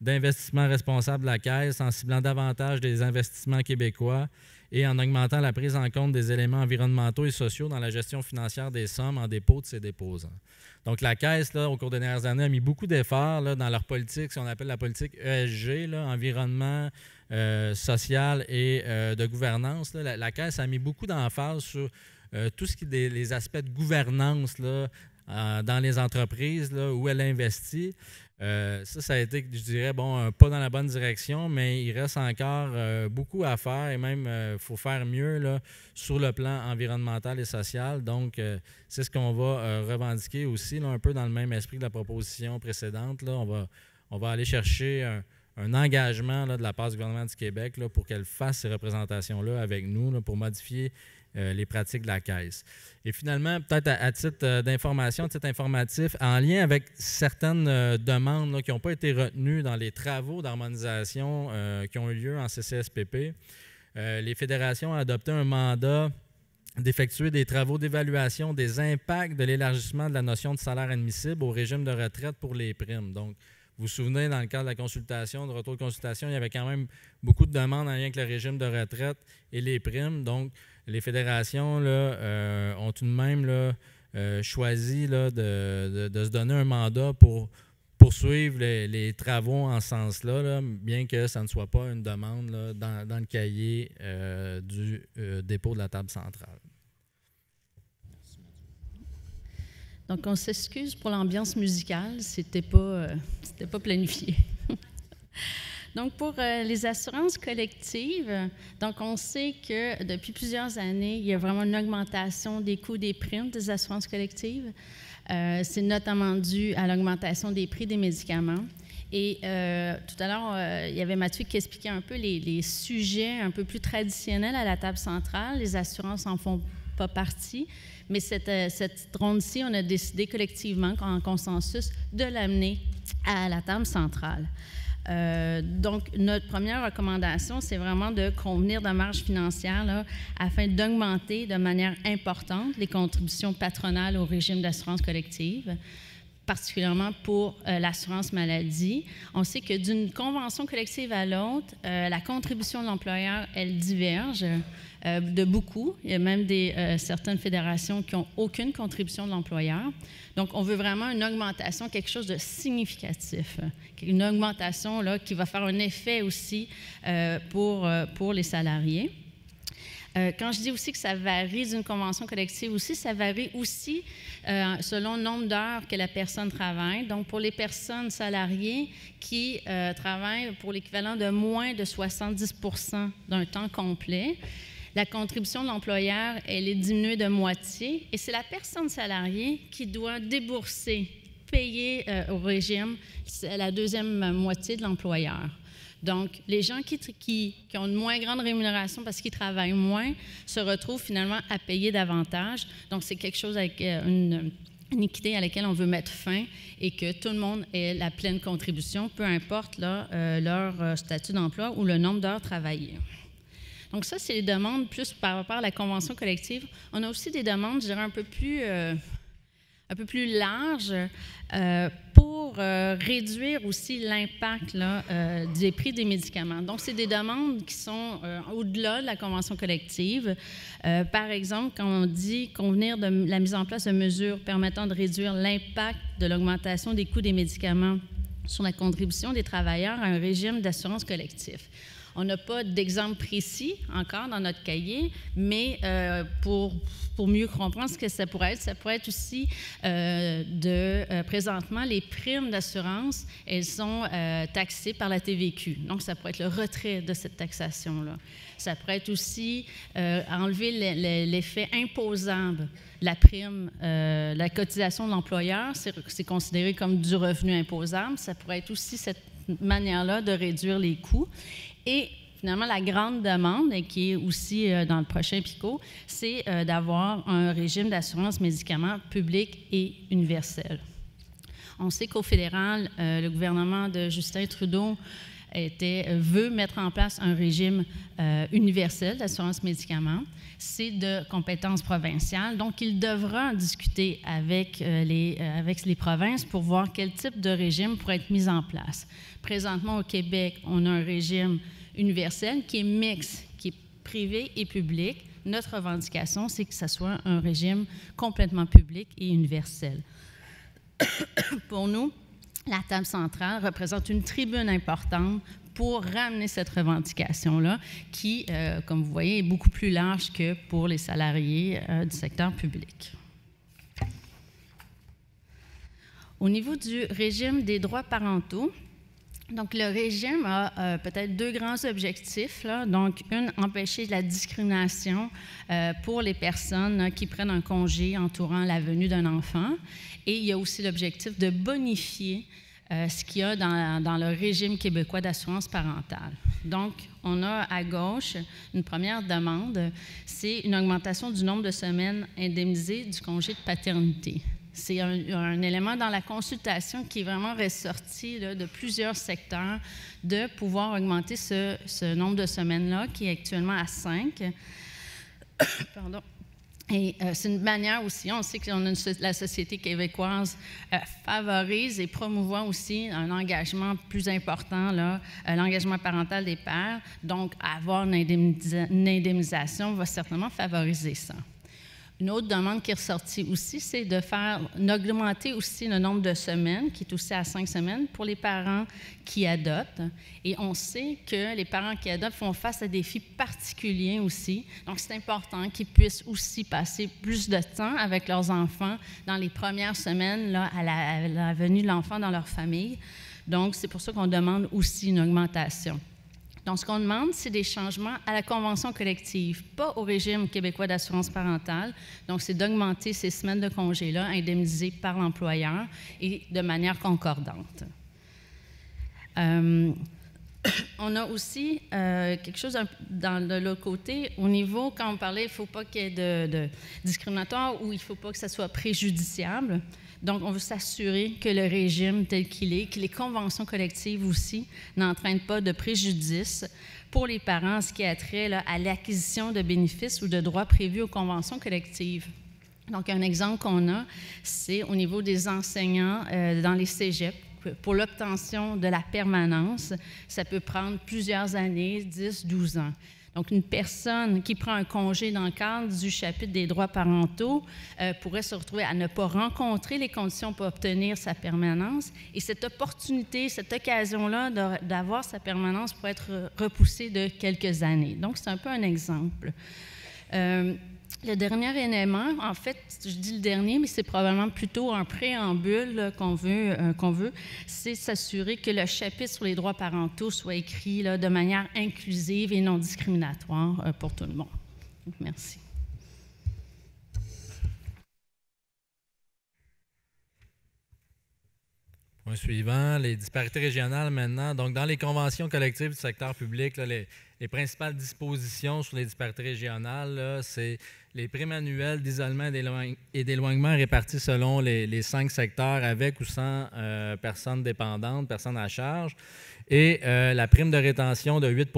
d'investissement responsable de la Caisse en ciblant davantage des investissements québécois et en augmentant la prise en compte des éléments environnementaux et sociaux dans la gestion financière des sommes en dépôt de ses déposants. Donc, la Caisse, au cours des dernières années, a mis beaucoup d'efforts dans leur politique, ce qu'on appelle la politique ESG, environnement, euh, social et euh, de gouvernance. La, la, Caisse a mis beaucoup d'emphase sur euh, tout ce qui est les aspects de gouvernance là, euh, dans les entreprises là, où elle investit. Euh, ça, ça a été, je dirais, bon, pas dans la bonne direction, mais il reste encore beaucoup à faire et même il faut faire mieux là, sur le plan environnemental et social. Donc, c'est ce qu'on va revendiquer aussi, un peu dans le même esprit de la proposition précédente. Là, on, va, on va aller chercher un, engagement de la part du gouvernement du Québec là, pour qu'elle fasse ces représentations-là avec nous, pour modifier euh, les pratiques de la caisse. Et finalement, peut-être à, titre euh, d'information, d'information, titre informatif, en lien avec certaines euh, demandes qui n'ont pas été retenues dans les travaux d'harmonisation qui ont eu lieu en CCSPP, les fédérations ont adopté un mandat d'effectuer des travaux d'évaluation des impacts de l'élargissement de la notion de salaire admissible au régime de retraite pour les primes. Donc, vous vous souvenez, dans le cadre de la consultation, de retour de consultation, il y avait quand même beaucoup de demandes en lien avec le régime de retraite et les primes. Donc, les fédérations euh, ont tout de même euh, choisi de, se donner un mandat pour poursuivre les, travaux en ce sens-là, bien que ça ne soit pas une demande dans, le cahier euh, du dépôt de la table centrale. Donc, on s'excuse pour l'ambiance musicale, c'était pas, pas planifié. Donc, pour euh, les assurances collectives, donc on sait que depuis plusieurs années, il y a vraiment une augmentation des coûts des primes des assurances collectives. Euh, c'est notamment dû à l'augmentation des prix des médicaments. Et euh, tout à l'heure, il y avait Mathieu qui expliquait un peu les, sujets un peu plus traditionnels à la table centrale. Les assurances n'en font pas partie. Mais cette, cette ronde-ci, on a décidé collectivement, en consensus, de l'amener à la table centrale. Euh, donc, notre première recommandation, c'est vraiment de convenir de marge financière afin d'augmenter de manière importante les contributions patronales au régime d'assurance collective particulièrement pour euh, l'assurance maladie. On sait que d'une convention collective à l'autre, euh, la contribution de l'employeur, elle diverge. Euh, de beaucoup. Il y a même des, euh, certaines fédérations qui n'ont aucune contribution de l'employeur. Donc, on veut vraiment une augmentation, quelque chose de significatif, euh, une augmentation là, qui va faire un effet aussi pour, pour les salariés. quand je dis aussi que ça varie d'une convention collective aussi, ça varie aussi selon le nombre d'heures que la personne travaille. Donc, pour les personnes salariées qui travaillent pour l'équivalent de moins de 70 d'un temps complet, la contribution de l'employeur, elle est diminuée de moitié et c'est la personne salariée qui doit débourser, payer euh, au régime la deuxième moitié de l'employeur. Donc, les gens qui, ont une moins grande rémunération parce qu'ils travaillent moins se retrouvent finalement à payer davantage. Donc, c'est quelque chose avec euh, une, iniquité équité à laquelle on veut mettre fin et que tout le monde ait la pleine contribution, peu importe euh, leur statut d'emploi ou le nombre d'heures travaillées. Donc ça, c'est les demandes plus par rapport à la convention collective. On a aussi des demandes, je dirais, un peu plus, euh, un peu plus larges euh, pour euh, réduire aussi l'impact des prix des médicaments. Donc, c'est des demandes qui sont au-delà de la convention collective. par exemple, quand on dit convenir de la mise en place de mesures permettant de réduire l'impact de l'augmentation des coûts des médicaments sur la contribution des travailleurs à un régime d'assurance collective », on n'a pas d'exemple précis encore dans notre cahier, mais euh, pour, pour mieux comprendre ce que ça pourrait être, ça pourrait être aussi euh, de euh, présentement les primes d'assurance, elles sont taxées par la TVQ. Donc, ça pourrait être le retrait de cette taxation-là. Ça pourrait être aussi enlever l'effet imposable la prime, la cotisation de l'employeur, c'est considéré comme du revenu imposable. Ça pourrait être aussi cette manière-là de réduire les coûts. Et finalement, la grande demande, qui est aussi euh, dans le prochain PICO, c'est euh, d'avoir un régime d'assurance médicaments public et universel. On sait qu'au fédéral, euh, le gouvernement de Justin Trudeau était, euh, veut mettre en place un régime euh, universel d'assurance médicaments. C'est de compétence provinciale, donc il devra discuter avec, euh, les, avec les provinces pour voir quel type de régime pourrait être mis en place. Présentement, au Québec, on a un régime universel qui est mixte, qui est privé et public. Notre revendication, c'est que ce soit un régime complètement public et universel. pour nous, la table centrale représente une tribune importante pour ramener cette revendication-là, qui, euh, comme vous voyez, est beaucoup plus large que pour les salariés euh, du secteur public. Au niveau du régime des droits parentaux, donc, le régime a euh, peut-être deux grands objectifs. Donc, une, empêcher la discrimination euh, pour les personnes hein, qui prennent un congé entourant la venue d'un enfant. Et il y a aussi l'objectif de bonifier euh, ce qu'il y a dans, le régime québécois d'assurance parentale. Donc, on a à gauche une première demande, c'est une augmentation du nombre de semaines indemnisées du congé de paternité. C'est un, élément dans la consultation qui est vraiment ressorti de plusieurs secteurs de pouvoir augmenter ce, nombre de semaines-là, qui est actuellement à cinq. Et euh, c'est une manière aussi, on sait que la société québécoise euh, favorise et promouvoit aussi un engagement plus important, euh, l'engagement parental des pères. Donc, avoir une indemnisation va certainement favoriser ça. Une autre demande qui est ressortie aussi, c'est de faire, augmenter aussi le nombre de semaines, qui est aussi à cinq semaines, pour les parents qui adoptent. Et on sait que les parents qui adoptent font face à des défis particuliers aussi. Donc, c'est important qu'ils puissent aussi passer plus de temps avec leurs enfants dans les premières semaines là, à la venue de l'enfant dans leur famille. Donc, c'est pour ça qu'on demande aussi une augmentation. Donc, ce qu'on demande, c'est des changements à la convention collective, pas au régime québécois d'assurance parentale. Donc, c'est d'augmenter ces semaines de congés-là, indemnisées par l'employeur et de manière concordante. Euh, on a aussi euh, quelque chose dans l'autre côté. Au niveau, quand on parlait, il ne faut pas qu'il y ait de, de discriminatoire ou il ne faut pas que ça soit préjudiciable. Donc, on veut s'assurer que le régime tel qu'il est, que les conventions collectives aussi n'entraînent pas de préjudice pour les parents, ce qui a trait à l'acquisition de bénéfices ou de droits prévus aux conventions collectives. Donc, un exemple qu'on a, c'est au niveau des enseignants euh, dans les cégeps. Pour l'obtention de la permanence, ça peut prendre plusieurs années, 10, 12 ans. Donc, une personne qui prend un congé dans le cadre du chapitre des droits parentaux euh, pourrait se retrouver à ne pas rencontrer les conditions pour obtenir sa permanence. Et cette opportunité, cette occasion-là d'avoir sa permanence pourrait être repoussée de quelques années. Donc, c'est un peu un exemple. Euh, le dernier élément, en fait, je dis le dernier, mais c'est probablement plutôt un préambule qu'on veut, euh, qu'on veut c'est s'assurer que le chapitre sur les droits parentaux soit écrit de manière inclusive et non discriminatoire euh, pour tout le monde. Merci. Point suivant, les disparités régionales maintenant. Donc, dans les conventions collectives du secteur public, les, principales dispositions sur les disparités régionales, c'est les primes annuelles d'isolement et d'éloignement réparties selon les, cinq secteurs avec ou sans euh, personnes dépendantes, personnes à charge, et euh, la prime de rétention de 8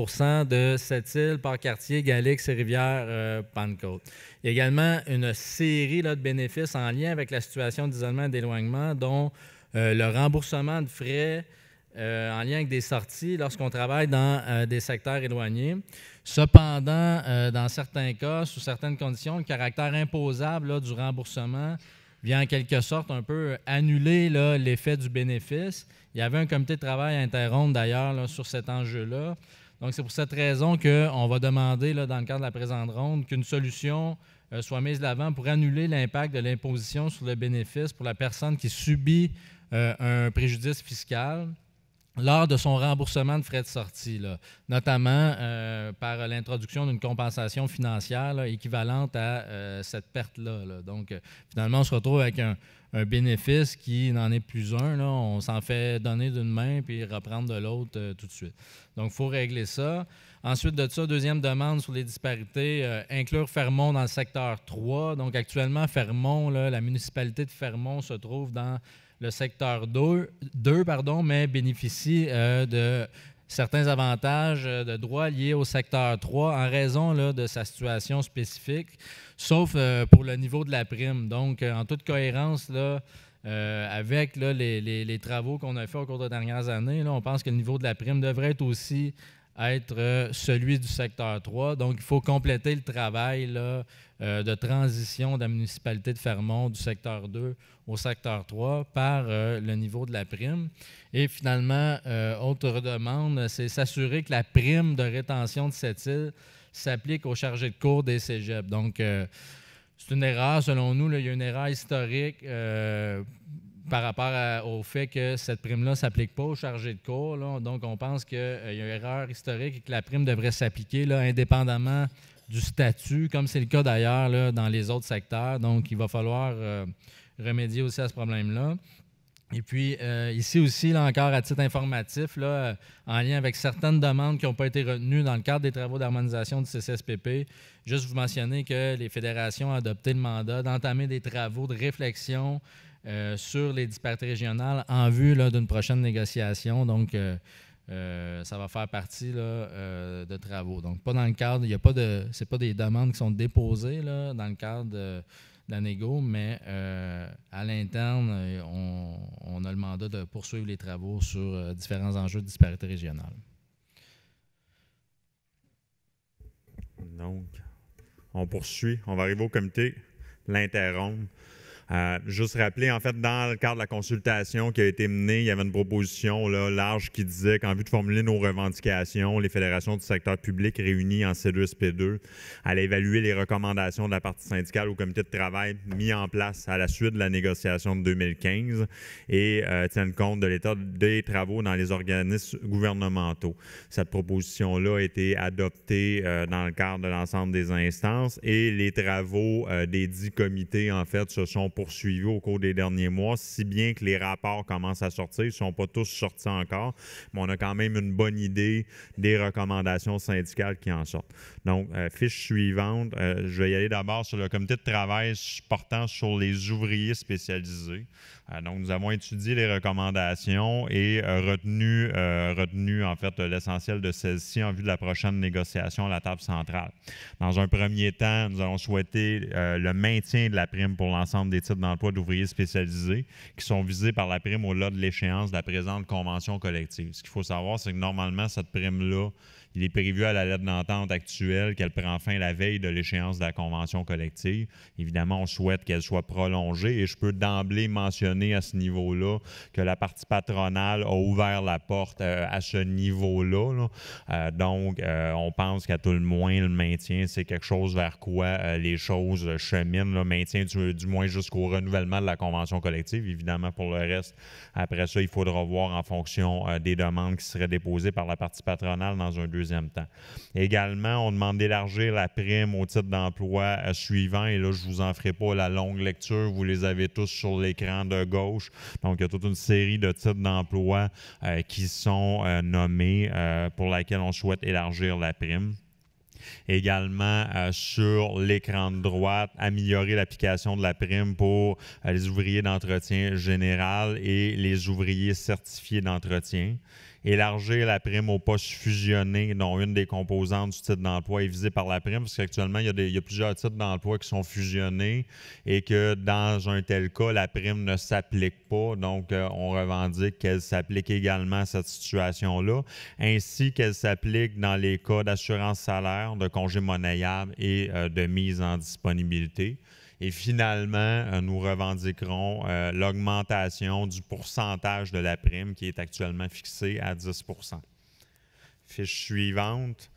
de cette île par quartier, Galix et Rivière-Pentecôte. Euh, Il y a également une série de bénéfices en lien avec la situation d'isolement et d'éloignement, dont le remboursement de frais euh, en lien avec des sorties lorsqu'on travaille dans euh, des secteurs éloignés. Cependant, euh, dans certains cas, sous certaines conditions, le caractère imposable du remboursement vient en quelque sorte un peu annuler l'effet du bénéfice. Il y avait un comité de travail à interrompre d'ailleurs sur cet enjeu-là. Donc, c'est pour cette raison qu'on va demander, dans le cadre de la présente ronde, qu'une solution soit mise de l'avant pour annuler l'impact de l'imposition sur le bénéfice pour la personne qui subit un préjudice fiscal lors de son remboursement de frais de sortie, notamment euh, par l'introduction d'une compensation financière équivalente à euh, cette perte-là. Donc, euh, finalement, on se retrouve avec un, bénéfice qui n'en est plus un. On s'en fait donner d'une main puis reprendre de l'autre tout de suite. Donc, il faut régler ça. Ensuite de ça, deuxième demande sur les disparités, inclure Fermont dans le secteur 3. Donc actuellement, Fermont, la municipalité de Fermont se trouve dans le secteur 2, pardon, mais bénéficie euh, de certains avantages euh, de droits liés au secteur 3 en raison de sa situation spécifique, sauf euh, pour le niveau de la prime. Donc, en toute cohérence, là, avec les, travaux qu'on a fait au cours des dernières années, on pense que le niveau de la prime devrait être aussi être euh, celui du secteur 3. Donc, il faut compléter le travail euh, de transition de la municipalité de Fermont du secteur 2 au secteur 3 par euh, le niveau de la prime. Et finalement, autre demande, c'est s'assurer que la prime de rétention de cette île s'applique aux chargés de cours des cégeps. Donc, c'est une erreur, selon nous. il y a une erreur historique par rapport au fait que cette prime-là ne s'applique pas aux chargés de cours. donc, on pense qu'il euh, y a une erreur historique et que la prime devrait s'appliquer indépendamment du statut, comme c'est le cas d'ailleurs dans les autres secteurs. Donc, il va falloir euh, remédier aussi à ce problème-là. Et puis, euh, ici aussi, là encore, à titre informatif, en lien avec certaines demandes qui n'ont pas été retenues dans le cadre des travaux d'harmonisation du CCSPP, juste vous mentionner que les fédérations ont adopté le mandat d'entamer des travaux de réflexion euh, sur les disparités régionales en vue d'une prochaine négociation. Donc, euh, euh, ça va faire partie de travaux. Donc, pas dans le cadre, il n'y a pas de, pas des demandes qui sont déposées dans le cadre de, la négo, mais à l'interne, on, a le mandat de poursuivre les travaux sur différents enjeux de disparités régionales. Donc, on poursuit. On va arriver au comité, l'interrompre. Euh, juste rappeler, en fait, dans le cadre de la consultation qui a été menée, il y avait une proposition large qui disait qu'en vue de formuler nos revendications, les fédérations du secteur public réunies en C2SP2 allaient évaluer les recommandations de la partie syndicale au comité de travail mis en place à la suite de la négociation de 2015 et euh, tiennent compte de l'état des travaux dans les organismes gouvernementaux. Cette proposition-là a été adoptée euh, dans le cadre de l'ensemble des instances et les travaux des dix comités, en fait, se sont au cours des derniers mois, si bien que les rapports commencent à sortir. Ils ne sont pas tous sortis encore, mais on a quand même une bonne idée des recommandations syndicales qui en sortent. Donc, euh, fiche suivante, euh, je vais y aller d'abord sur le comité de travail portant sur les ouvriers spécialisés. Euh, donc, nous avons étudié les recommandations et euh, retenu, euh, retenu, en fait, l'essentiel de celles-ci en vue de la prochaine négociation à la table centrale. Dans un premier temps, nous allons souhaiter le maintien de la prime pour l'ensemble des titres d'emploi d'ouvriers spécialisés qui sont visés par la prime au-delà de l'échéance de la présente convention collective. Ce qu'il faut savoir, c'est que normalement, cette prime-là, il est prévu à la lettre d'entente actuelle qu'elle prend fin la veille de l'échéance de la convention collective. Évidemment, on souhaite qu'elle soit prolongée et je peux d'emblée mentionner à ce niveau-là que la partie patronale a ouvert la porte euh, à ce niveau-là. Euh, donc, euh, on pense qu'à tout le moins, le maintien, c'est quelque chose vers quoi les choses cheminent, le maintien du, du moins jusqu'au renouvellement de la convention collective. Évidemment, pour le reste, après ça, il faudra voir en fonction des demandes qui seraient déposées par la partie patronale dans un deuxième temps. Également, on demande d'élargir la prime au titre d'emploi suivant. Et là, je ne vous en ferai pas la longue lecture. Vous les avez tous sur l'écran de gauche. Donc, il y a toute une série de titres d'emploi euh, qui sont euh, nommés euh, pour lesquels on souhaite élargir la prime. Également sur l'écran de droite, améliorer l'application de la prime pour les ouvriers d'entretien général et les ouvriers certifiés d'entretien élargir la prime au poste fusionné, dont une des composantes du titre d'emploi est visée par la prime, parce qu'actuellement, il, y, a plusieurs titres d'emploi qui sont fusionnés et que dans un tel cas, la prime ne s'applique pas. Donc, euh, on revendique qu'elle s'applique également à cette situation-là, ainsi qu'elle s'applique dans les cas d'assurance salaire, de congé monnayable et euh, de mise en disponibilité. Et finalement, euh, nous revendiquerons euh, l'augmentation du pourcentage de la prime qui est actuellement fixée à 10 Fiche suivante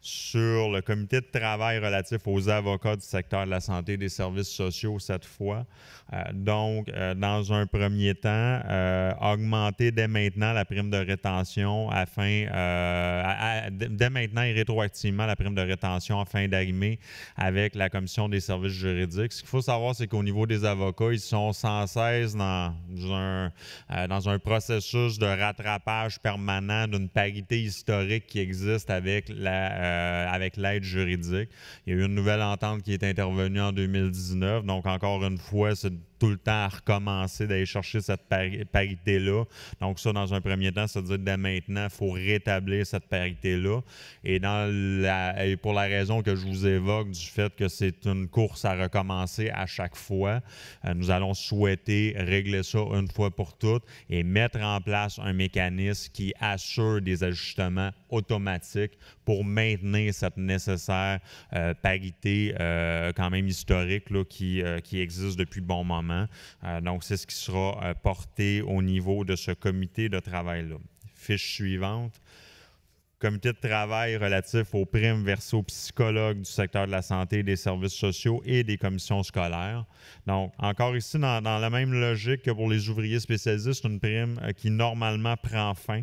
sur le comité de travail relatif aux avocats du secteur de la santé et des services sociaux cette fois. Euh, donc, euh, dans un premier temps, euh, augmenter dès maintenant la prime de rétention afin, à, maintenant rétroactivement la prime de rétention afin d'arrimer avec la commission des services juridiques. Ce qu'il faut savoir, c'est qu'au niveau des avocats, ils sont sans cesse dans un, dans un processus de rattrapage permanent d'une parité historique qui existe avec la, avec l'aide juridique. Il y a eu une nouvelle entente qui est intervenue en 2019. Donc, encore une fois, c'est salvation. tout le temps à recommencer, d'aller chercher cette parité-là. Donc ça, dans un premier temps, ça veut dire dès maintenant, il faut rétablir cette parité-là. Et, pour la raison que je vous évoque du fait que c'est une course à recommencer à chaque fois, euh, nous allons souhaiter régler ça une fois pour toutes et mettre en place un mécanisme qui assure des ajustements automatiques pour maintenir cette nécessaire euh, parité euh, quand même historique là, qui, qui existe depuis bon moment. Hein. Euh, donc, c'est ce qui sera euh, porté au niveau de ce comité de travail-là. Fiche suivante comité de travail relatif aux primes versées aux psychologues du secteur de la santé, des services sociaux et des commissions scolaires. Donc, encore ici, dans, la même logique que pour les ouvriers spécialisés, c'est une prime euh, qui normalement prend fin.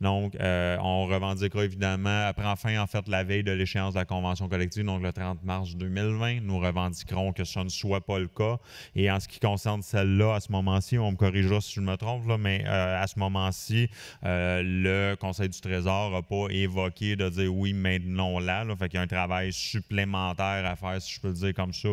Donc, euh, on revendiquera évidemment, prend fin en fait la veille de l'échéance de la convention collective, donc le 30 mars 2020. Nous revendiquerons que ce ne soit pas le cas. Et en ce qui concerne celle-là, à ce moment-ci, on me corrigera si je me trompe, mais euh, à ce moment-ci, le Conseil du Trésor n'a pas évoqué de dire oui, maintenant là. Il Fait qu'il y a un travail supplémentaire à faire, si je peux le dire comme ça,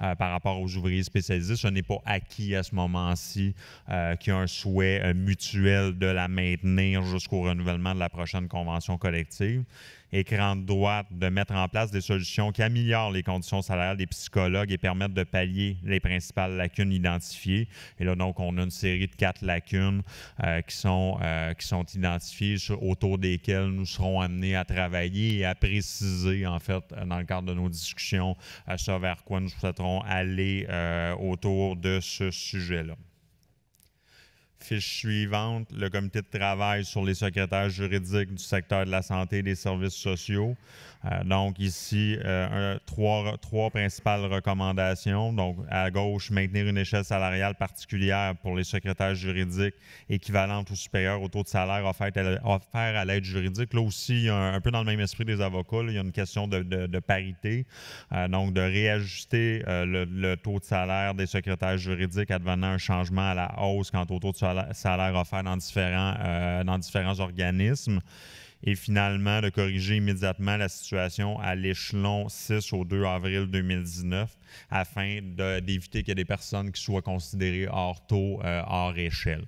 euh, par rapport aux ouvriers spécialisés. Ce n'est pas acquis à ce moment-ci euh, qu'il y a un souhait euh, mutuel de la maintenir jusqu'au renouvellement de la prochaine convention collective écran de droite, de mettre en place des solutions qui améliorent les conditions salariales des psychologues et permettent de pallier les principales lacunes identifiées. Et là, donc, on a une série de quatre lacunes euh, qui, sont, euh, qui sont identifiées autour desquelles nous serons amenés à travailler et à préciser, en fait, euh, dans le cadre de nos discussions, à ce vers quoi nous souhaiterons aller autour de ce sujet-là. Fiche suivante, le comité de travail sur les secrétaires juridiques du secteur de la santé et des services sociaux. Euh, donc ici, euh, trois, principales recommandations. Donc à gauche, maintenir une échelle salariale particulière pour les secrétaires juridiques équivalente ou supérieure au taux de salaire offert à l'aide juridique. Là aussi, un, peu dans le même esprit des avocats, il y a une question de, parité. Euh, donc de réajuster le, taux de salaire des secrétaires juridiques advenant un changement à la hausse quant au taux de salaire, offert dans différents organismes et finalement de corriger immédiatement la situation à l'échelon 6 au 2 avril 2019 afin d'éviter qu'il y ait des personnes qui soient considérées hors taux, euh, hors échelle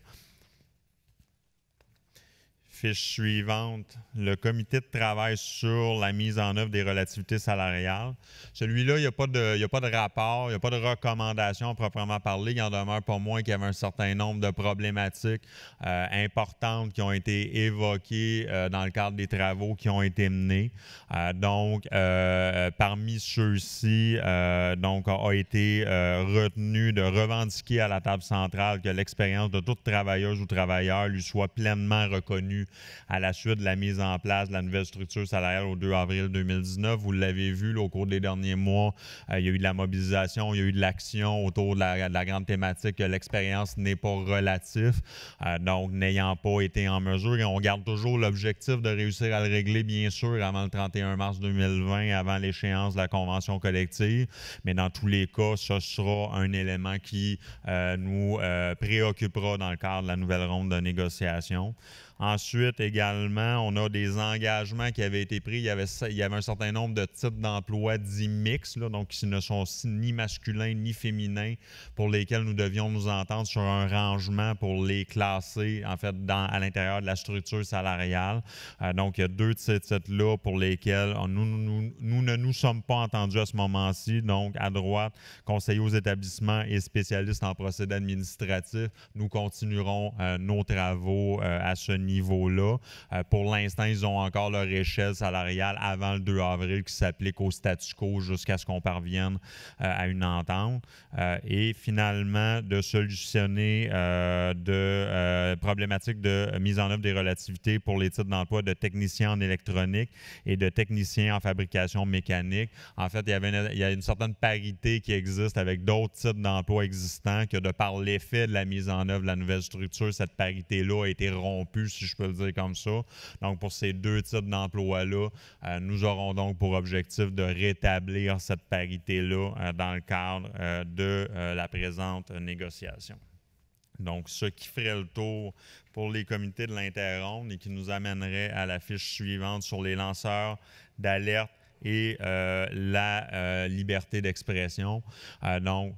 suivante, le comité de travail sur la mise en œuvre des relativités salariales. Celui-là, il n'y a, pas de, pas de rapport, il n'y a pas de recommandation proprement parler. Il en demeure pas moins qu'il y avait un certain nombre de problématiques euh, importantes qui ont été évoquées euh, dans le cadre des travaux qui ont été menés. Euh, donc, parmi ceux-ci, donc, a été retenu de revendiquer à la table centrale que l'expérience de toute travailleuse ou travailleur lui soit pleinement reconnue à la suite de la mise en place de la nouvelle structure salariale au 2 avril 2019. Vous l'avez vu au cours des derniers mois, euh, il y a eu de la mobilisation, il y a eu de l'action autour de la, grande thématique que l'expérience n'est pas relative, euh, donc, n'ayant pas été en mesure, et on garde toujours l'objectif de réussir à le régler, bien sûr, avant le 31 mars 2020, avant l'échéance de la convention collective. Mais dans tous les cas, ce sera un élément qui euh, nous préoccupera dans le cadre de la nouvelle ronde de négociation. Ensuite, également, on a des engagements qui avaient été pris. Il y avait, il y avait un certain nombre de types d'emplois dits mixtes, là, donc qui ne sont ni masculins ni féminins, pour lesquels nous devions nous entendre sur un rangement pour les classer, en fait, dans, à l'intérieur de la structure salariale. Euh, donc, il y a deux de ces là pour lesquels on, nous, nous, ne nous sommes pas entendus à ce moment-ci. Donc, à droite, conseiller aux établissements et spécialistes en procédés administratifs, nous continuerons euh, nos travaux euh, à ce niveau là euh, pour l'instant, ils ont encore leur échelle salariale avant le 2 avril qui s'applique au statu quo jusqu'à ce qu'on parvienne euh, à une entente. Euh, et finalement, de solutionner de problématiques de mise en œuvre des relativités pour les titres d'emploi de techniciens en électronique et de techniciens en fabrication mécanique. En fait, il y, avait il y a une certaine parité qui existe avec d'autres types d'emplois existants que de par l'effet de la mise en œuvre de la nouvelle structure, cette parité-là a été rompue si je peux le dire comme ça. Donc, pour ces deux types d'emplois-là, euh, nous aurons donc pour objectif de rétablir cette parité-là euh, dans le cadre euh, de la présente négociation. Donc, ce qui ferait le tour pour les comités de l'interronde et qui nous amènerait à la fiche suivante sur les lanceurs d'alerte et la liberté d'expression. donc,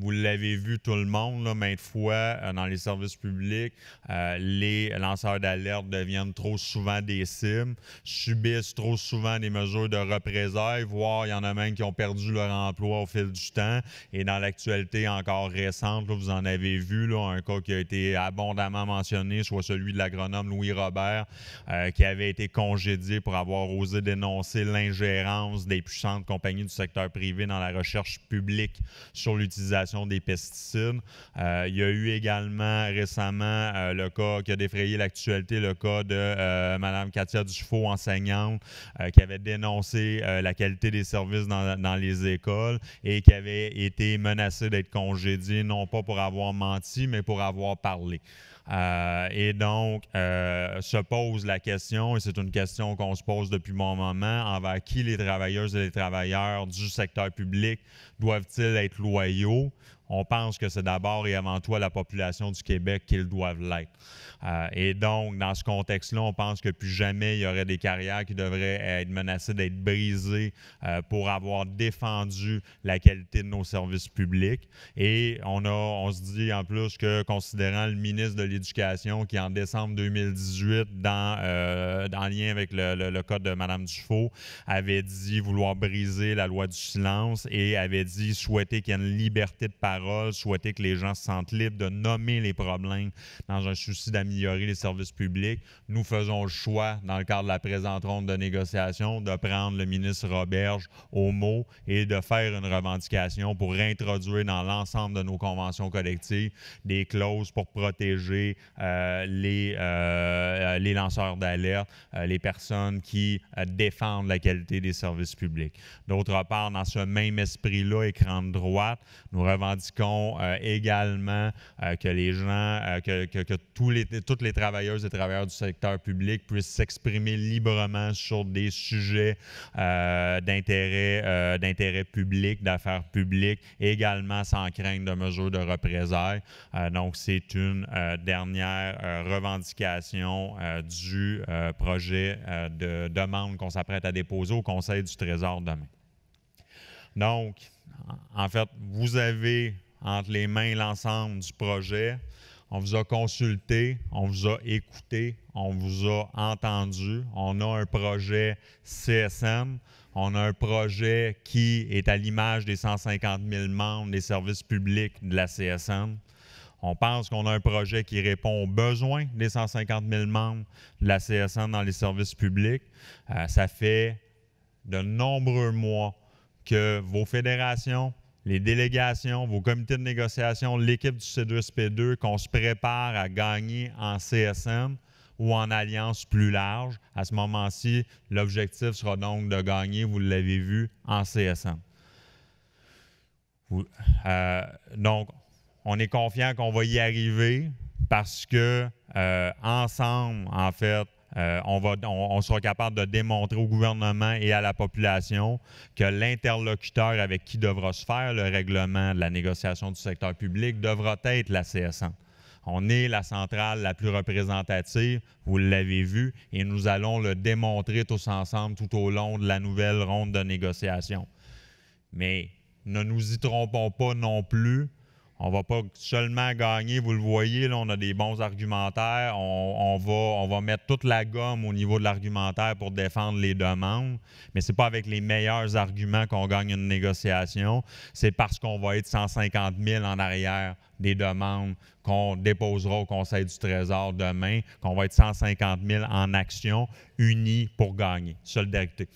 vous l'avez vu tout le monde là, maintes fois euh, dans les services publics. Euh, les lanceurs d'alerte deviennent trop souvent des cimes, subissent trop souvent des mesures de représailles, voire il y en a même qui ont perdu leur emploi au fil du temps. Et dans l'actualité encore récente, vous en avez vu un cas qui a été abondamment mentionné, soit celui de l'agronome Louis Robert, euh, qui avait été congédié pour avoir osé dénoncer l'ingérence des puissantes compagnies du secteur privé dans la recherche publique sur l'utilisation des pesticides. Euh, il y a eu également récemment euh, le cas qui a défrayé l'actualité, le cas de euh, Madame Mme Katia Dufault, enseignante, qui avait dénoncé la qualité des services dans, les écoles et qui avait été menacée d'être congédiée, non pas pour avoir menti, mais pour avoir parlé. et donc, se pose la question, et c'est une question qu'on se pose depuis mon moment, envers qui les travailleuses et les travailleurs du secteur public doivent-ils être loyaux? on pense que c'est d'abord et avant tout la population du Québec qu'ils doivent l'être. Euh, et donc, dans ce contexte-là, on pense que plus jamais il y aurait des carrières qui devraient euh, être menacées d'être brisées euh, pour avoir défendu la qualité de nos services publics. Et on, se dit en plus que, considérant le ministre de l'Éducation qui, en décembre 2018, dans, en lien avec le, code le de Mme Dufault, avait dit vouloir briser la loi du silence et avait dit souhaiter qu'il y ait une liberté de parole souhaiter que les gens se sentent libres de nommer les problèmes dans un souci d'améliorer les services publics. Nous faisons le choix, dans le cadre de la présente ronde de négociation, de prendre le ministre Roberge au mot et de faire une revendication pour introduire dans l'ensemble de nos conventions collectives des clauses pour protéger euh, les, euh, euh, les lanceurs d'alerte, les personnes qui défendent la qualité des services publics. D'autre part, dans ce même esprit-là, écran de droite, nous revendiquons qu'on euh, également euh, que les gens, euh, que, que, que tous les, toutes les travailleuses et travailleurs du secteur public puissent s'exprimer librement sur des sujets d'intérêt, d'intérêt public, d'affaires publiques, également sans crainte de mesures de représailles. donc, c'est une dernière revendication du projet de demande qu'on s'apprête à déposer au Conseil du Trésor demain. Donc, en fait, vous avez entre les mains l'ensemble du projet. On vous a consulté, on vous a écouté, on vous a entendu. On a un projet CSM. On a un projet qui est à l'image des 150 000 membres des services publics de la CSM. On pense qu'on a un projet qui répond aux besoins des 150 000 membres de la CSM dans les services publics. Euh, ça fait de nombreux mois que vos fédérations, les délégations, vos comités de négociation, l'équipe du C2SP2, qu'on se prépare à gagner en CSM ou en alliance plus large. À ce moment-ci, l'objectif sera donc de gagner, vous l'avez vu, en CSM. Euh, donc, on est confiant qu'on va y arriver parce que euh, ensemble, en fait, euh, on, sera capable de démontrer au gouvernement et à la population que l'interlocuteur avec qui devra se faire le règlement de la négociation du secteur public devra être la CSN. On est la centrale la plus représentative, vous l'avez vu, et nous allons le démontrer tous ensemble tout au long de la nouvelle ronde de négociation. Mais ne nous y trompons pas non plus, on va pas seulement gagner, vous le voyez, là, on a des bons argumentaires. On, va, on va mettre toute la gomme au niveau de l'argumentaire pour défendre les demandes. Mais c'est pas avec les meilleurs arguments qu'on gagne une négociation. C'est parce qu'on va être 150 000 en arrière des demandes qu'on déposera au Conseil du Trésor demain, qu'on va être 150 000 en action, unis pour gagner. Solidarité.